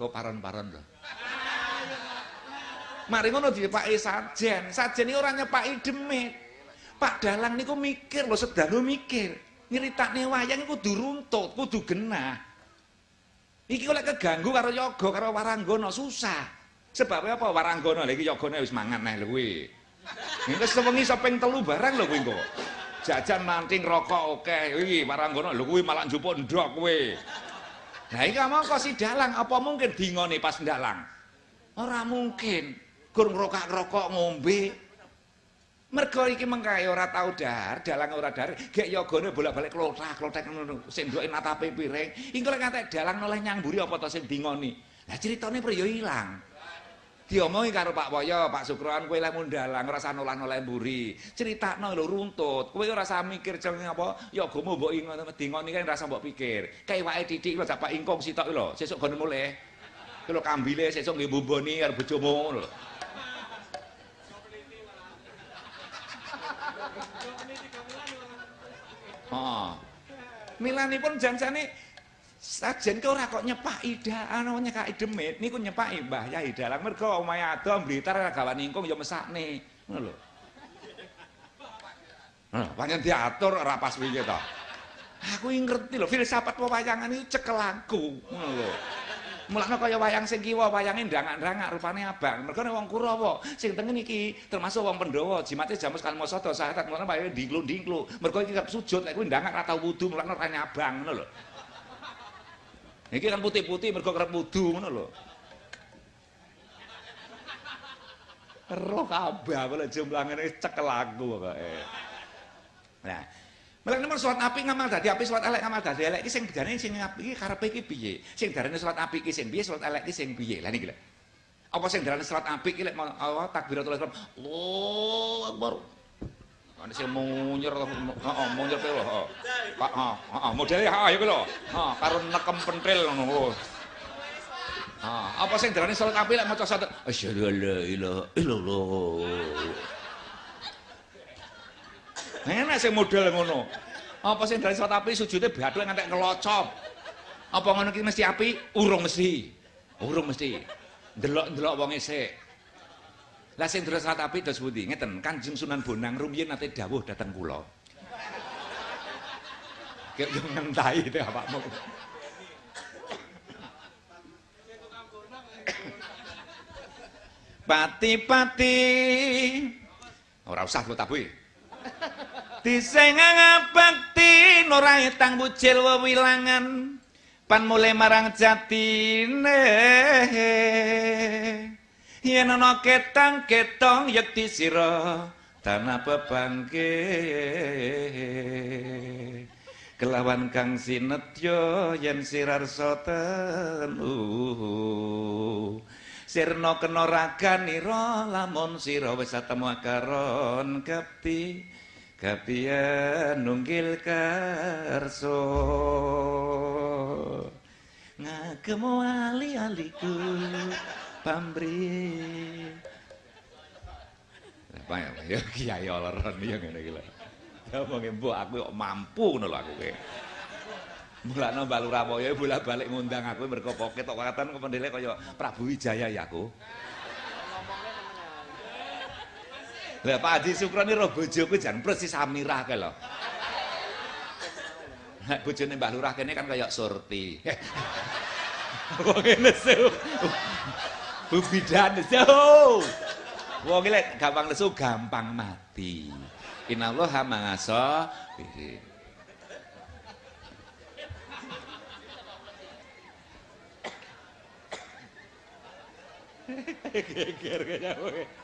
Kok paran-paran lho. Mari ngono dicepaki sajen. Sajen iki ora nyepaki demit. Pak Dalang niku mikir lho sedalu mikir. Nyritane wayang iku duruntut, kudu genah. Iki kok keganggu karo yoga, karo waranggana susah. Sebabe apa waranggana lha iki yogane wis mangan neh kuwi. Engko sewengi sopeng telu barang lho kuwi kok. Jajan manting rokok oke, iki waranggana lho kuwi malah njupuk ndok kuwi. Lah iki kok si Dalang apa mungkin dingone pas Dalang? Ora mungkin. Gur ngrokok-rokok ngombe. Mergo iki mengkae ora tau dahar, dalang ora dahar, gek yogane bolak-balik klothak-klothak ngono, sing duwe natape piring. Iku lek ngate dalang noleh nyamburi apa to sing dingoni. Lah critane pro yo ilang. Diomongi karo Pak Waya, Pak Sukroan kowe lek mundalang ora usah noleh-noleh mburi. Critakno lho runtut. Kowe ora usah mikir jeneng apa yogamu mbok ingono dingoni kan ora mbok pikir. Kewake titik lho Pak Ingkong sitok lho, sesuk gone mulih. Kulo kambile sesuk nggih mbomboni karo bojomu lho. Milani pun jancane sajen kau ora kok nyepak ida anu nyekak demit niku nyepak mbah ya ida lah mergo omahe adoh mblitar ora gawa ningkung ya mesakne ngono lho Nah, diatur ora pas piye to. Aku ngerti lho filsafat pewayangan itu cekelaku, ngono mulane kaya wayang sing kiwa wayange ndangak-ndangak rupane abang mergo wong kurawa sing tengen iki termasuk wong pendowo jimate jamus kan masa dosa tak ngono wayahe dingklu-dingklu mergo iki kerep sujud nek kuwi ndangak ra tau wudu mulane ora nyabang ngono lho iki kan putih-putih mergo kerep wudu ngono lho roh kabeh apa jumlah ngene cekel aku pokoke nah Malah nemu salat api ngamal dadi api salat elek ngamal dadi elek iki sing jane sing api iki karepe iki piye? Sing darane salat api iki sing piye? Salat elek iki sing piye? Lah niki lho. Apa sing darane salat api iki lek Allah takbiratul ihram. Allahu akbar. Ana sing munyer to heeh munyer to heeh. Pak heeh modele heeh ya kulo. Heeh karo nekem pentil ngono. Heeh apa sing darane salat api lek maca satu asyhadu la ilaha illallah. enak sih model ngono apa sih dari api sujudnya batuk ngantek ngelocop apa ngono kita mesti api urung mesti urung mesti delok delok wong sih lah sing terus api terus budi ngeten kanjeng sunan bonang rumiyin nanti dawuh datang kulo kita ngentai itu apa pati pati ora usah kok tapi Disengang abakti Nurai tang bucil wawilangan Pan mulai marang jati Yen ana ketang ketong yakti sira tanah bangke, kelawan kang sinetyo yen sirar soten uh, sirna kena raganira lamun sira wis ketemu karon kepti Kapian nunggil kerso Ngagemo ali-aliku pamri Apa ya, ya kiai oleron ya ngene iki lho. Ya wong aku kok mampu ngono lho aku kowe. Mulane Mbak Lurawoyo bola-balik ngundang aku mergo poket kok katon kok kaya Prabu Wijaya ya aku. Lah Pak Haji Sukron ini roh bojoku jan persis Amirah kae lho. Nek bojone Mbah Lurah kene kan kayak Surti. Wong su. Bubidan su. Wong lek gampang lesu gampang mati. Innallaha mangasa bihi. Geger kaya kowe.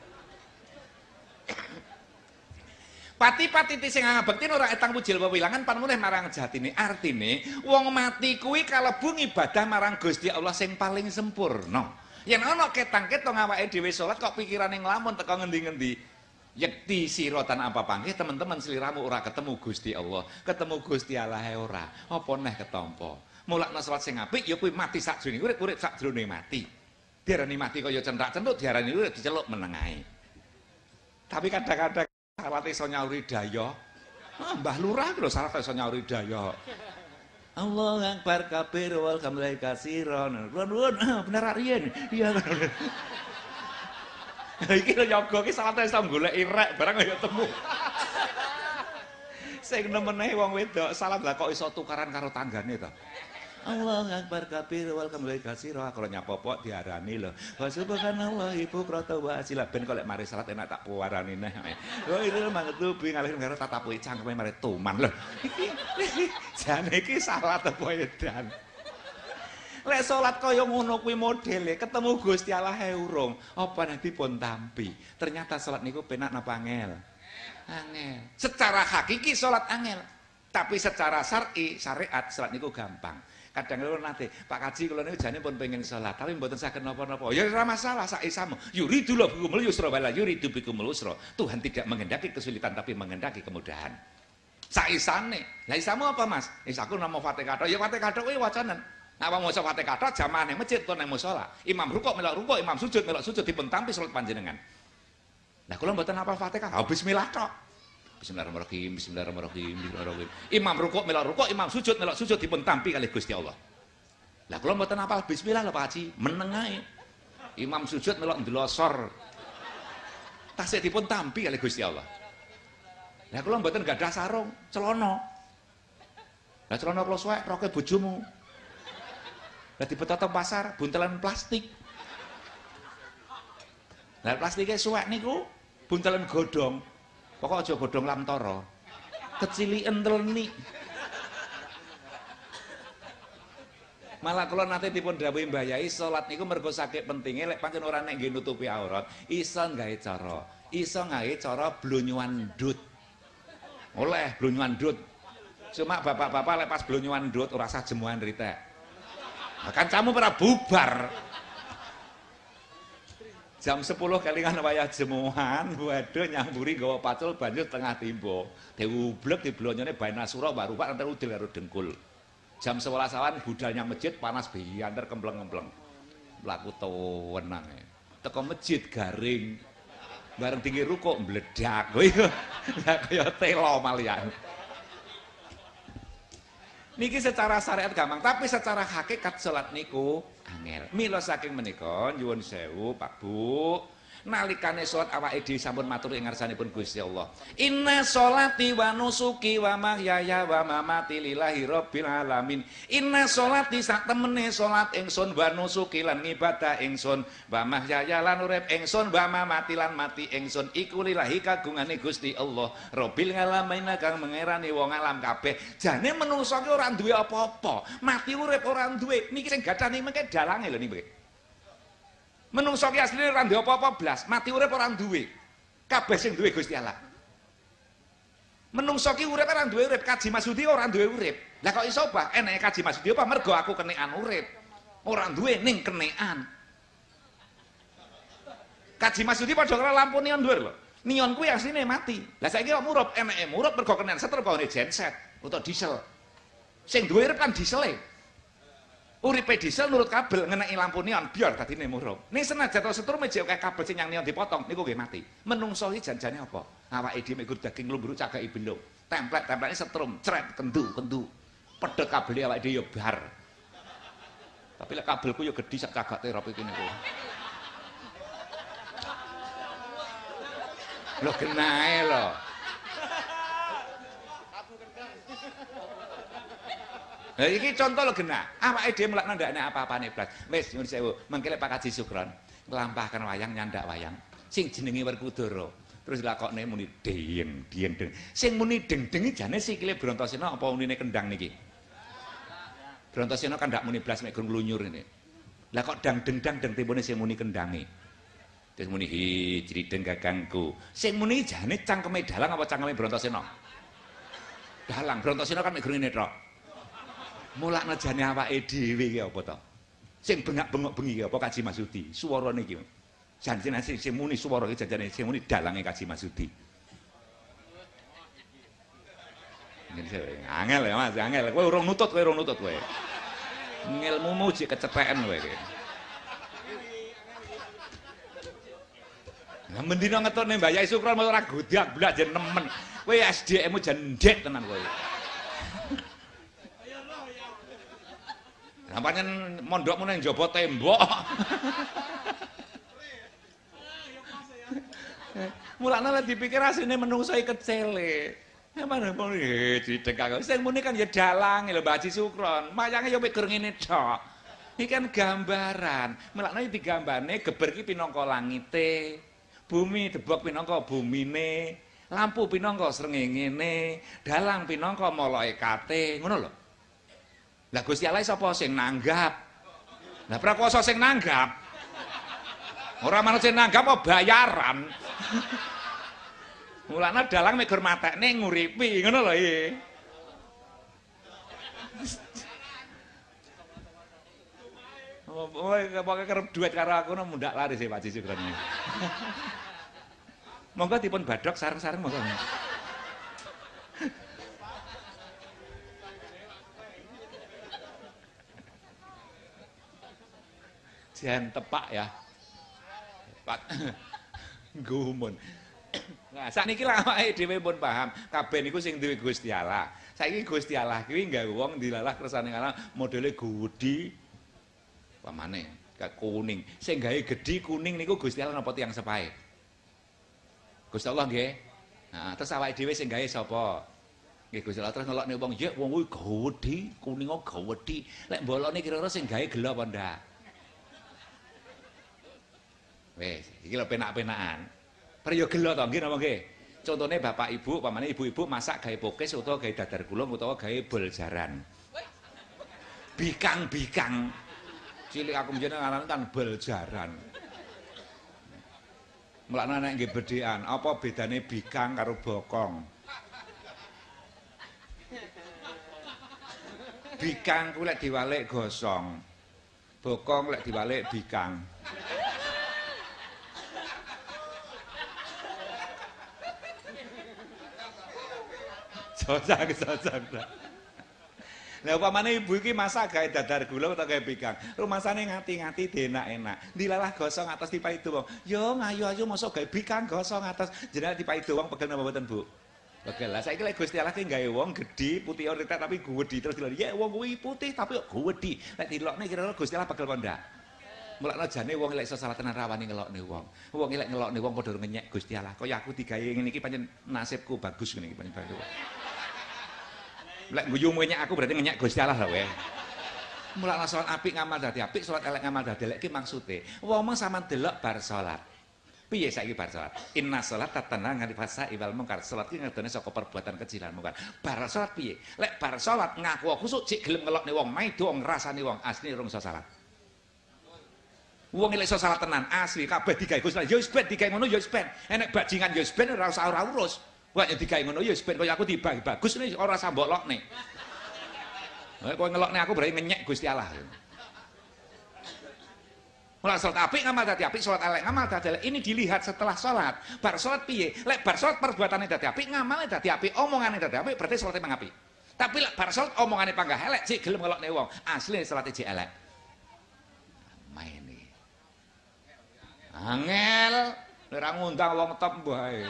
Pati pati ti sing anga bekti ora etang pujil wa wilangan pan muleh marang jatine. Artine wong mati kuwi kalebu ibadah marang Gusti Allah sing paling sempurna. Yen ana ketang ketong awake dhewe salat kok pikirane nglamun teko ngendi-ngendi. Yekti sira tan apa pangke teman-teman sliramu ora ketemu Gusti Allah, ketemu Gusti Allah e ora. Apa neh ketompo? Mulak nek salat sing apik ya kuwi mati sak jroning urip-urip sak jroning mati. Diarani mati kaya cendrak-cenduk diarani urip diceluk menengae. Tapi kadang-kadang saraf iso nyauri daya. Ah, Mbah Lurah lho saraf iso nyauri daya. Allah Akbar kabir wal kamlai kasiron. Nuwun bener arien, Iya. Iki lho yoga iki salat iso golek irek barang ya temu. Sing nemene wong wedok salam lah kok iso tukaran karo tanggane to. Allah Akbar kabir wal kembali kasiro kalau nyapopok diarani loh Wah subhanallah ibu kroto wa asila ben kalau mari salat enak tak puarani nah oh itu lo manget lu bing alih ngaro tata pui cangkeme mari tuman loh jane ki salat apa edan ya, Lek salat kaya ngono kuwi modele, ketemu Gusti Allah e urung, apa nanti pun tampi. Ternyata salat niku penak napa angel? Angel. Secara hakiki salat angel, tapi secara syar'i syariat salat niku gampang. Kadang kula nate, Pak Kaji kalau niku jane pun pengen sholat, tapi mboten saged napa-napa. Ya ora masalah sak isamu. Yuridu la bikumul yusra wala yuridu bikumul usra. Tuhan tidak mengendaki kesulitan tapi mengendaki kemudahan. Sak isane. Lah isamu apa, Mas? Isaku nama Fatihah. Ya Fatihah kuwi wacanan. Nah, mau sholat Fatihah zaman yang masjid tuan nang sholat, Imam rukuk melak rukuk, imam sujud melak sujud dipuntampi sholat panjenengan. Lah kula apa Fatih Fatihah, habis milah Bismillahirrahmanirrahim, bismillahirrahmanirrahim, bismillahirrahmanirrahim. Imam rukuk melok rukuk, imam sujud melok sujud dipun tampi kali Gusti Allah. Lah kula mboten apal bismillah lho Pak Haji, meneng ae. Imam sujud melok ndelosor. Tasik dipun tampi kali Gusti Allah. Lah kula mboten gadah sarung, celana. Lah celana kula suwek roke bojomu. Lah dibetata pasar buntelan plastik. Lah plastiknya suwek niku buntelan godhong pokok aja bodong lamtoro kecili nih. Malah kalau nanti dipun dawuhi Mbah Yai salat niku mergo sakit pentingnya lek pancen orang nek nggih nutupi aurat, iso gawe cara. Iso gawe coro, blunyuan dut. Oleh blunyuan dut. Cuma bapak-bapak lepas pas blonyuan dut ora jemuan rita, kan kamu pernah bubar. jam 10 kelingan wayah jemuhan waduh nyamburi gawa pacul banjur tengah timbo diublek di blonyone bayna surah mbak rupak nanti udil haru dengkul jam 11 awan budalnya masjid panas bihian terkembleng-kembleng laku tewenang e. Teka masjid garing bareng tinggi ruko meledak wih kaya telo malian Niki secara syariat gampang, tapi secara hakikat sholat niku angel. Mila saking menikon, yuwun sewu, pak bu, nalikane salat awake dhewe sampun matur ing ngarsanipun Gusti Allah inna sholati wa nusuki wa mahyaya wa mamati lillahi rabbil alamin inna sholati sak temene salat ingsun wa nusuki lan ngibadah ingsun wa mahyaya lan urip ingsun wa mamati lan mati ingsun iku lillahi kagungane Gusti Allah rabbil alamin kang mengerani wong alam kabeh jane menungso ki ora duwe apa-apa mati urip ora duwe niki sing gadah niki mengke dalange lho niki Menungso ki asline ora apa-apa blas, mati urip ora duwe. Kabeh sing duwe Gusti Allah. Menungso ki urip ora duwe urip, kaji maksudi ora duwe urip. Lah kok iso bah enake kaji maksudi apa mergo aku kenean urip. Ora duwe ning kenean. Kaji maksudi padha ora lampu neon dhuwur lho. Neon kuwi asline mati. Lah saiki kok murup, enake murup mergo kenean setrum kok jenset utawa diesel. Sing duwe urip kan diesel. -e. Urip diesel nurut kabel ngeneki lampu neon biar tadi ini murung ini senajat atau setrum aja kayak kabel sing yang neon dipotong ini gue mati menungso ini janjanya apa awak ini mikir daging lumbur cagak ibindo template template ini setrum cret kendu kendu pede kabel awak ini ya bar tapi lah kabelku ya gede sak kagak terop itu nih gue lo kenai lo Nah, ini contoh lo genah. apa ide mulak ndak ini apa-apane apa nih mes nyuruh saya bu, mengkele Pak Haji Sukron melampahkan wayang nyandak wayang sing jenengi Werkudara. Terus nih muni deng deng deng. Sing muni deng deng jane kile berontosino apa nih kendang niki? kan kandak muni blas mek lunyur ini. Lah kok dang dendang deng nih sing muni nih. Terus muni hijri deng gagangku. Sing muni jane cangkeme dalang apa cangkeme berontosino? Dalang berontosino kan mek gurung netra. mulak nerjane awake dhewe ki apa to? Sing bengak-bengok bengi ki apa Kaji Masudi? Suwarane ki. Janjen sing sing muni suwara ki janjane sing muni dalange Kaji Masudi. Angel ya Mas, angel. Kowe urung nutut, kowe urung nutut kowe. Ngilmu muji kecepeken kowe iki. Lah mendina ngetone Mbah Yai Sukron ora godak blak jeneng nemen. Kowe SDM-mu jendek tenan kowe. Nampaknya mondok mana yang jaba tembok. Mulane lek dipikir asline menungso iki kecele. Ya mana pun kau. Saya muni kan ya dalang ya Mbak Sukron. Mayangnya ya mikir ini cok. Ini kan gambaran. Melakne digambane geber geberki pinongko langite. Bumi debok pinongko bumi nih, Lampu pinongko pinangka nih, Dalang pinongko moloikate. Ngono loh? Lah Gusti Allah sapa sing nanggap? Lah prakoso sing nanggap. Ora manut sing nanggap bayaran. Mulane dalang mek gur matekne nguripi, ngono lho iki. Oh, oh, pokoknya kerep duet karo aku no mundak lari sih Pak Cici Monggo dipun badok sarang-sarang monggo. jen tepak ya. Pak gumun. Nah, sak niki lawake dhewe pun paham, kabeh niku sing duwe Gusti Allah. Saiki Gusti Allah kuwi nggawe wong dilalah kersane ngalah modele gudi. Pamane kuning. Sing gawe gedhi kuning niku Gusti Allah napa tiyang sepae? Gusti Allah nggih. Nah, terus awake dhewe sing gawe sapa? Nggih Gusti Allah terus ngelokne wong, "Ya wong kuwi gawedi, kuninge gawedi. Lek bolone kira-kira sing gawe gelo apa ndak?" Wes, iki lho penak-penakan. Priyo gelo to nggih napa nggih? Contone bapak ibu, pamane ibu-ibu masak gawe pokes utawa gawe dadar gulung utawa gawe bol jaran. Bikang-bikang. Cilik aku mbiyen aran kan bol jaran. Mulane nek nggih bedhean, apa bedane bikang karo bokong? Bikang kuwi lek diwalek gosong. Bokong lek diwalek bikang. Sosak sosak. Lah upamane ibu ini masak gawe dadar gula utawa gawe bikang. Rumasane ngati-ngati denak-enak. Dilalah gosong atas itu. Bang, Yo ngayu-ayu masuk gawe bikang gosong atas Jadi jenengan itu bang pegel napa mboten, Bu? Pegel lah saiki lek Gusti Allah ki gawe wong gede putih orita tapi gwedhi terus dilon. Ya wong kuwi putih tapi kok gwedhi. Lek dilokne kira-kira Gusti Allah pegel apa ndak? Mulakno jane wong lek iso salah tenan rawani ngelokne wong. Wong lek ngelokne wong padha ngenyek Gusti Allah. Kaya aku digawe ngene ini. pancen nasibku bagus ngene iki pancen bagus. lek guyu mung aku berarti ngenyek Gusti Allah lho mulak lah apik ngamal dadi apik sholat elek ngamal dadi elek ki maksude wong mong sama delok bar sholat piye saiki bar sholat inna sholat tatana ngari fasa ibal mungkar sholat ki ngadone saka perbuatan kecilan lan mungkar bar sholat piye lek bar sholat ngaku aku suk cik gelem ngelokne wong maido wong rasane wong asli rung so sholat Wong elek sholat tenan asli kabeh digawe Gusti. Ya wis ben digawe ngono ya wis ben. Enek bajingan ya wis ben ora usah ora urus. Wah, yang digawe ngono ya ben kaya aku dibagi bagus nih ora sambok lokne. Eh, Kowe ngelokne aku berarti ngenyek Gusti Allah. Mulai sholat apik ngamal dadi apik, sholat elek ngamal dadi elek. Ini dilihat setelah sholat. Bar sholat piye? Lek bar sholat perbuatannya dadi apik, ngamalnya dadi apik, omongannya dadi apik, berarti sholatnya emang apik. Tapi lek bar sholat omongannya panggah elek, sik gelem ngelokne wong. Asline sholatnya jek elek. nih, Angel, ora ngundang wong top mbae.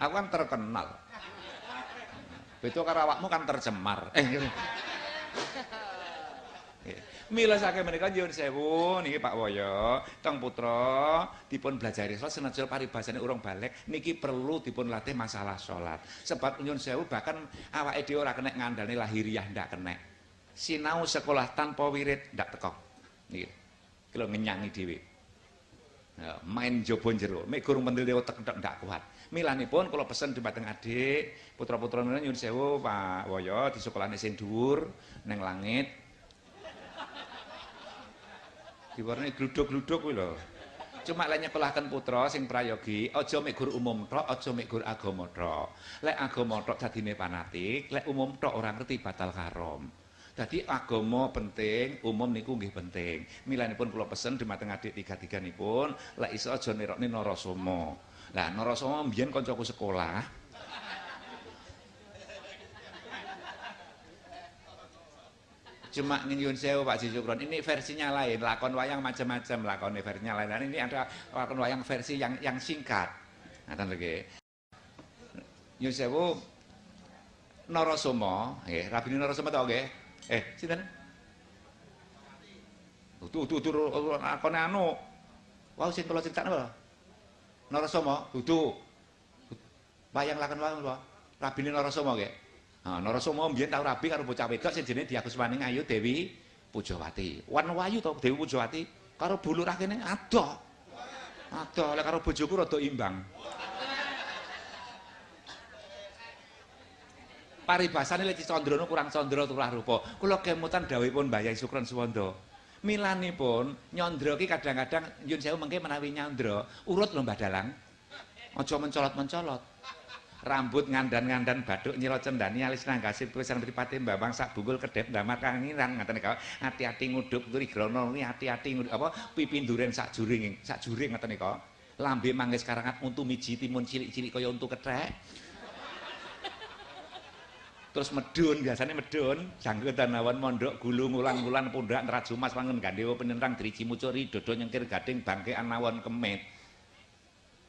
Aku kan terkenal. Betul karawakmu kan tercemar. Eh, gitu. iya. Mila saking menikah nyuwun sewu niki Pak Woyo, Teng Putra dipun belajari salat senajan bahasanya urung balik niki perlu dipun latih masalah sholat. Sebab nyuwun sewu bahkan awak Edi ora kenek ngandani lahiriah ndak kenek. Sinau sekolah tanpa wirid ndak tekok. Nih kalau ngenyangi dhewe. Nah, main jobon jero, mek gurung pentil dewe ndak kuat. Milanipun kula pesen dumateng adik, putra-putra menika nyuwun sewu Pak Woyo, di sekolahne sing dhuwur ning langit. Diwarni gluduk-gluduk kuwi lho. Cuma lek nyekolahkan putra sing prayogi, aja mek guru umum tok, aja mek guru agama tok. Lek agama tok dadine fanatik, lek umum tok orang ngerti batal karom. Jadi agama penting, umum niku nggih penting. Milanipun kula pesen dumateng adik tiga-tiga nipun, lek iso aja nerokne narasoma. No Lah Narasoma mbiyen kancaku sekolah. Cuma nyun sewu Pak Jisukron, ini versinya lain, lakon wayang macam-macam, lakon versinya lain. Dan nah, ini ada lakon wayang versi yang yang singkat. Ngaten lagi. Nyun sewu eh, nggih, Rabine Norosomo tau gak? Eh, kan? Tuh tuh tuh lakonnya anu. Wah, sing kula apa? Narasoma kudu bayang lakon wae apa? Rabine Narasoma nggih. Ha Narasoma mbiyen tau rabi karo bocah wedok sing jenenge Diagus Waning Ayu Dewi Pujawati. Wanwayu to Dewi Pujawati karo bulurah kene adoh. Adoh lek karo bojoku rada imbang. Paribasane lek Cicandrono kurang candra tulah rupa. Kula kemutan dawuhipun Mbah Yai Sukron suwondo. Milani pun nyondro ki kadang-kadang Yun Sewu mengke menawi nyondro urut lho mbah dalang. Ojo mencolot mencolot. Rambut ngandan ngandan baduk nyilo cendani alis nanggasi pesan dari pati mbak sak bungkul kedep damar kangenan ngatain kau hati hati ngudup, turi grono ini hati hati nguduk apa pipin duren sak juring sak juring ngatain kau lambe manggis karangat untu miji timun cilik cilik kaya untu ketrek terus medun biasanya medun jangkut dan awan mondok gulung ulang ulang pundak neraju mas pangan gandewo penentang mucuri dodo nyengkir gading bangke anawan kemet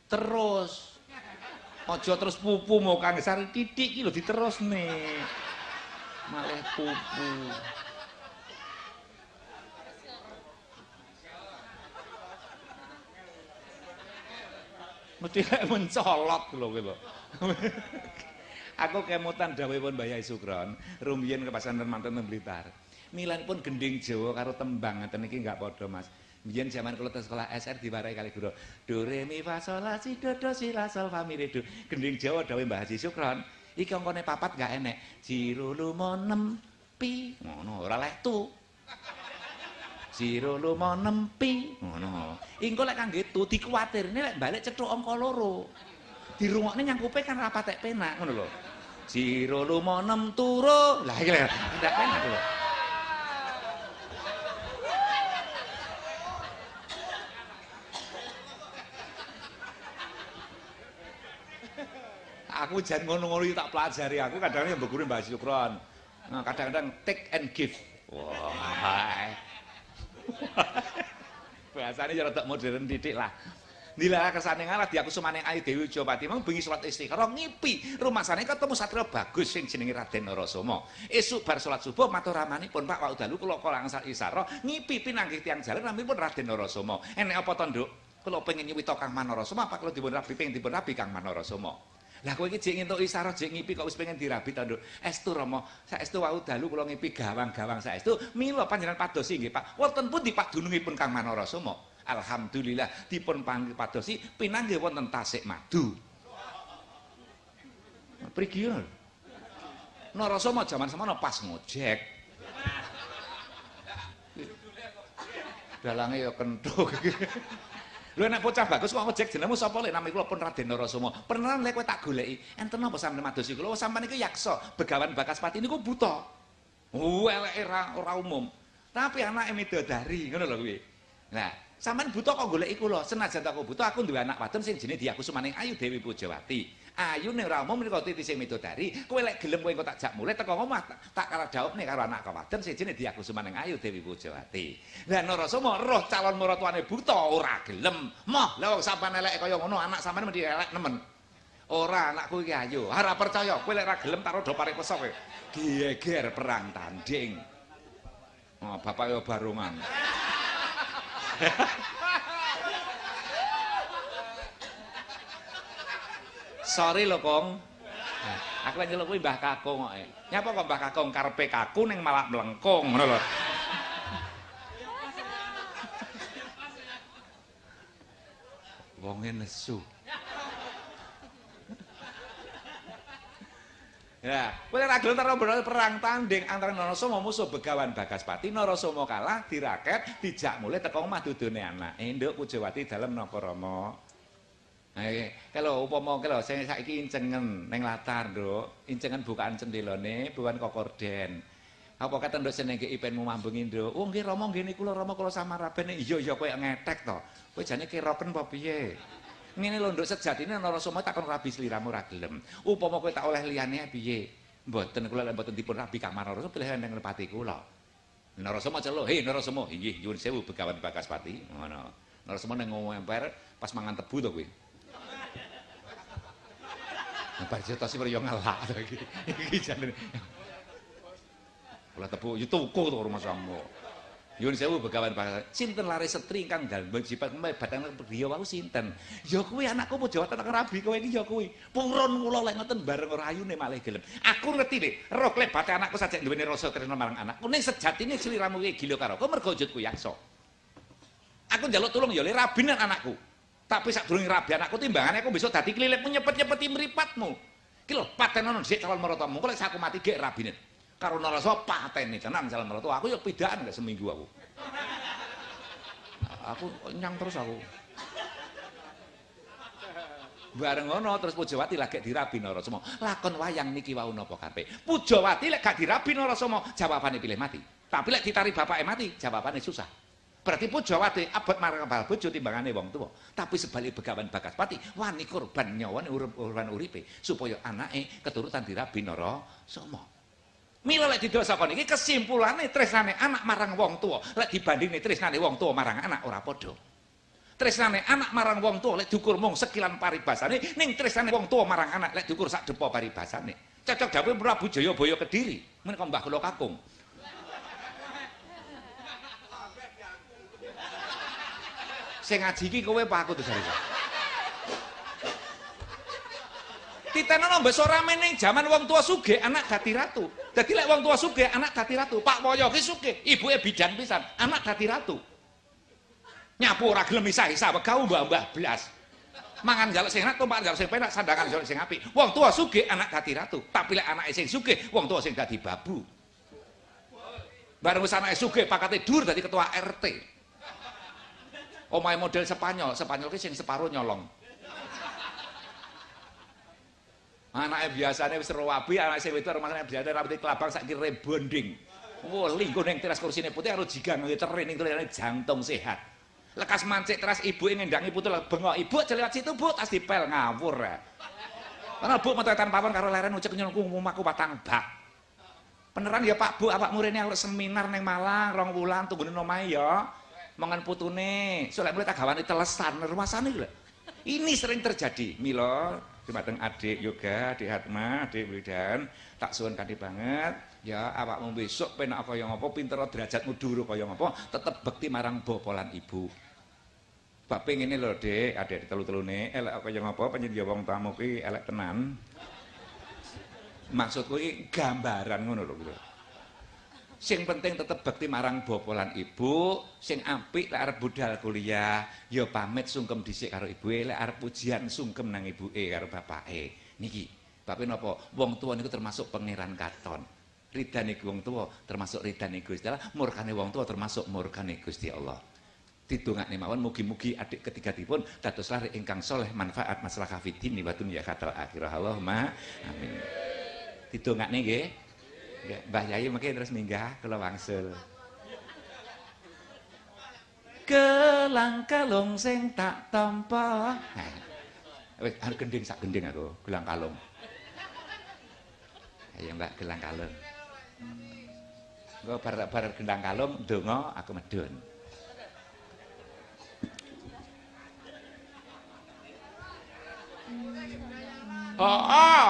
terus ojo terus pupu mau kang sari titik lo diterus nih malah pupu mesti mencolot loh gitu aku kemutan dawe pun bayi sukron rumbian ke pasangan mantan temblitar milan pun gending jawa karo tembang ngeten iki nggak podo mas Mungkin zaman kalau sekolah SR di Kali Guru, do re mi fa sol la si do si la sol fa mi re do. Gending Jawa dawe Mbah Haji Sukron. Iki ongkone papat gak enek. Jiru lumo nempi. Ngono ora leh tu. Jiru nempi. Ngono. Engko lek kangge tu dikuwatir, nek bali cethuk angka loro. Dirungokne nyangkupe kan rapat tek penak ngono lho. lu mau nem turu, Lah iki enak lho. Aku jangan ngono-ngono tak pelajari aku kadang yang berguru Mbah Syukron. Nah, kadang-kadang take and give. Wah. Wow. ini ya tak modern titik lah. Nilah kersane ngalah diaku sumane Ayu Dewi Jawati. Mang bengi salat istikharah ngipi rumah sane ketemu satria bagus sing jenenge Raden Narasoma. Esuk bar salat subuh matur ramanipun Pak Wau dalu kula kok langsal isyarah ngipi pinanggih tiang jalan ramipun Raden Narasoma. Enek apa to, Nduk? Kula pengen nyuwita Kang Manarasoma apa kula dipun rabi pengen dipun rabi Kang Manarasoma. Lah kowe iki jek ngentuk isyarah jek ngipi kok wis pengen dirabi to, Nduk? Estu Rama, estu, Wau dalu kula ngipi gawang-gawang estu, mila panjenengan padosi nggih, Pak. Wonten pun dipadunungipun Kang Manarasoma. Alhamdulillah dipun panggil padosi pinanggih wonten tasik madu. Prigi lho. Narasoma jaman semana pas ngojek. Dalangnya ya kentuk. lu enak bocah bagus kok ngojek jenamu sapa lek nami kula pun Raden Narasoma. Pernah lek kowe tak goleki, enten apa sampeyan madosi nih sampeyan iku yaksa, begawan Bakaspati niku buta. Oh eleke ora ora umum. Tapi anak midodari ngono lho kuwi. Nah, Saman butuh kok golek iku lho. Senajan tak butuh aku duwe anak wadon sing jenenge Diaku Sumaning Ayu Dewi Pujawati. Ayu ning ora umum nika titis sing midodari, kowe lek gelem kowe engko tak jak mulih teko omah tak, tak kala jawabne karo anak wadon sing jenenge Diaku Sumaning Ayu Dewi Pujawati. Lah Narasoma roh calon maratuane buta ora gelem. Moh, lah wong sampean elek kaya ngono anak sampean mesti elek nemen. Ora anakku iki ayu. Ora percaya kowe lek ora gelem tak rodo parek peso kowe. Geger perang tanding. Oh, bapak yo barungan. Sorry lho kong. Aku lagi nyeluk mbah kakung kok. Eh. Nyapa kok mbah kakung karpe kaku neng malah melengkung. Ngono lho. Wonge nesu. Ya, kowe ora gelem tarung perang tanding antara Narasoma musuh Begawan Bagaspati, mau kalah, diraket, dijak mule teko omah dudune anak. Induk eh, Pujawati dalem Nakarama. Nah, kalau upama kalau saya saiki incengen neng latar do, incengen bukaan cendelo ne, bukan kokorden. Apa kata do seneng ke ipen mau mambungin do, uang gini romo gini kulo romo kulo sama rapen ne, yo yo kue ngetek to, kue jani kiroken papiye. ngene lho nduk sejatine narasoma tak kon rabi sliramu ra gelem upama kowe tak oleh liyane piye mboten kula lek mboten dipun rabi kamar narasa pilih nang lepati kula narasoma celo hei narasoma inggih nyuwun sewu begawan bagaspati ngono narasoma nang ngomper pas mangan tebu to kowe Bar cerita sih berjuang ngalah lagi. Iki jalan. Kalau tebu, yu tuku tuh rumah sambo. Yun sewu begawan pangeran. Sinten lare setri kang dal mbajipat mebatan priya wau sinten? Ya kuwi anakku pujawa tetek rabi kowe iki ya kuwi. Purun kula lek ngoten bareng ora ayune malah gelem. Aku ngerti lek roh klebat anakku sajak duweni rasa trena marang anakku ning sejatine sliramu iki gila karo kok mergo jut kuyakso. Aku njaluk tulung ya le rabi anakku. Tapi sak durung rabi anakku timbangane aku besok dadi klilekmu nyepet-nyepeti mripatmu. Ki lho paten ono dhisik calon maratamu. Kok lek saku mati gek rabi karo nerasa pateni tenang jalan meletu aku ya pidaan gak seminggu aku aku nyang terus aku bareng ngono terus Pujawati lagi dirabi noro semua, lakon wayang niki wau nopo karpe, Pujawati lagi gak dirabi noro semua, jawabannya pilih mati tapi lagi ditarik bapake mati jawabannya susah berarti Pujawati abad marang bojo timbangannya wong tua tapi sebalik begawan pati wani korban nyawane urban uripe supaya anaknya keturutan dirabi noro semua. Mila lek didosakon iki kesimpulane tresnane anak marang wong tuwa lek dibandingne tresnane wong tuwa marang anak ora padha. Tresnane anak marang wong tuwa lek diukur mung sekilan paribasan, ning tresnane wong tuwa marang anak lek diukur sak depo paribasane. Cocok dawuh Prabu Jayabaya Kediri, menika Mbah kula kakung. Sing ngaji iki kowe Pak aku to titenono beso rame ning zaman wong tua suge anak dati ratu. jadi lek wong tua suge anak dati ratu, Pak Moyo suge, ibu e bidan pisan, anak dati ratu. Nyapu ora gelem isa-isa kau mbah-mbah belas. Mangan jalan sing enak, mangan jalan sing penak, sandangan jalan sing api Wong tua suge anak dati ratu, tapi lek anak sing suge, wong tua sing dati babu. Bareng wis suge, sugih pakate dur tadi ketua RT. Omai model Spanyol, Spanyol ki yang separuh nyolong. Anaknya biasanya wis rawabi, anak saya itu rumah rumahnya biasanya rambutnya kelabang sakit rebonding. Wah, oh, lingkungan yang teras kursi putih harus jika ngiteri ning ini jantung sehat. Lekas mancik teras ibu ibu putu bengok, "Ibu celiwat situ, Bu." Tas dipel ngawur. Ya. Ana Bu metetan pawon karo leren ucek umum aku batang bak. Peneran ya Pak Bu, murid ini harus seminar neng Malang rong wulan tunggune nomai ya. Mangan putune, sulek mulai gawani telesan rumah sana Ini sering terjadi, Milo. dumateng adik yoga adik hatma adik wildan tak suwun kanthi banget ya awakmu besok penak kaya ngapa pintero derajat dhuwur kaya ngapa tetep bekti marang bapak lan ibu bab pengene lho dek adik telu-telune elek kaya ngapa penyen yo wong tamu kuwi elek tenan maksudku iki gambaran ngono lho sing penting tetap bakti marang bapa lan ibu, sing apik lek arep budal kuliah, ya pamit sungkem dhisik karo E, lek arep pujian sungkem nang ibuke karo bapake. Niki. Bape napa? Wong tuwa niku termasuk pangeran katon. Ridane wong tuwa termasuk ridane Gusti Allah, murkane wong tuwa termasuk murkane Gusti Allah. Didongakne mawon mugi-mugi adik ketiga tipun dados lare ingkang soleh manfaat masalah fid dini wa dunya akhirah. Allahumma amin. Didongakne nggih. Mbah Yai mungkin terus minggah kula wangsul. Kelang kalung sing tak tampa. Nah, wis arep anu gending sak gending aku, gelang kalung. Ayo Mbak gelang kalung. Engko bar-bar gendang kalung donga aku medun. Oh, oh.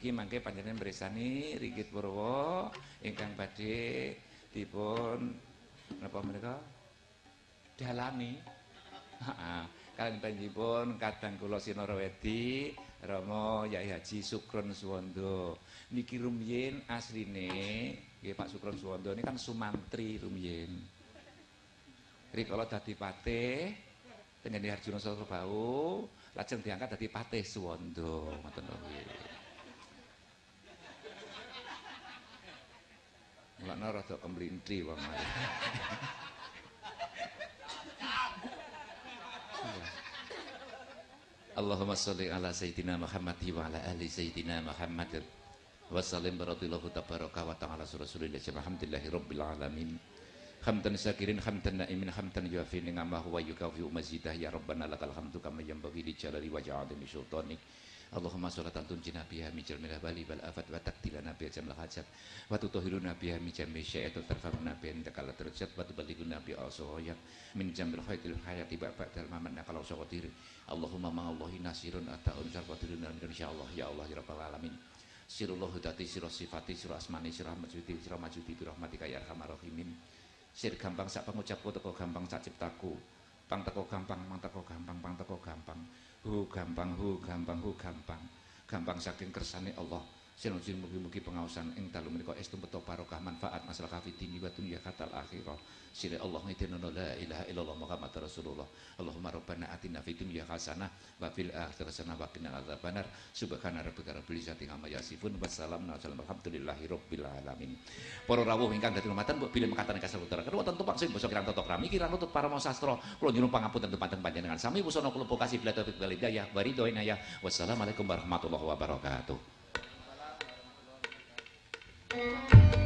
niki mangke panjenengan beresani Rigit Purwo ingkang badhe dipun napa mereka dalami kalian panji pun kadang kula sinorwedi rama Yai Haji Sukron Suwondo niki rumyin asline nggih Pak Sukron Suwondo ini kan sumantri rumyin rikala dadi patih tengene Arjuna Sasrabau lajeng diangkat dadi patih Suwondo ngoten nggih Mulane rada kemlinti wong ae. Allahumma sholli ala sayyidina Muhammad wa ala ahli sayyidina Muhammad wa sallim barakallahu tabaraka wa ta'ala rasulillah alhamdulillahi rabbil alamin hamdan syakirin hamdan naimin hamdan yuafi ni'amahu wa yukafi umazidah ya rabbana lakal hamdu kama yambagi di jalari wajah 'azimi sultanik Allahumma sholatan tunjina biha mijal milah bali wal afad wa taqdilana bi jamlah hajat wa tutahhiruna biha min jamil syai'at tarfa'una bi intakala darajat wa tuballighuna bi asghayat min jamil hayat hayati wa ba'dal mamat kalau saqadir Allahumma ma'allahi nasirun ata'un sarqadirun insyaallah ya Allah ya rabbal alamin Sirullah hudati sirah sifati sirah asmani sirah majudi sirah majudi birahmatika ya rahmah rahimin sir gampang sak pengucapku teko gampang sak ciptaku pang teko gampang mang teko gampang pang teko gampang hu gampang hu gampang hu gampang gampang saking kersane Allah Sinunjin mugi-mugi pengawasan ing dalu menika estu beto barokah manfaat masalah fi dini wa dunya katal akhirah. Sile Allah ngitinono la ilaha illallah Muhammad Rasulullah. Allahumma rabbana atina fid dunya hasanah wa fil akhirati hasanah wa qina adzabannar. Subhana rabbika rabbil izzati amma yasifun wassalamu alhamdulillahi rabbil alamin. Para rawuh ingkang dhateng lumaten mbok bilih mekaten kasalutara. Kan wonten tupak sing basa kirang tata krami kirang nutut para sastra. Kula nyuwun pangapunten dhumateng panjenengan sami wusana kula pokasi bila taufik wal hidayah wa ridho inayah. Wassalamualaikum warahmatullahi wabarakatuh. Música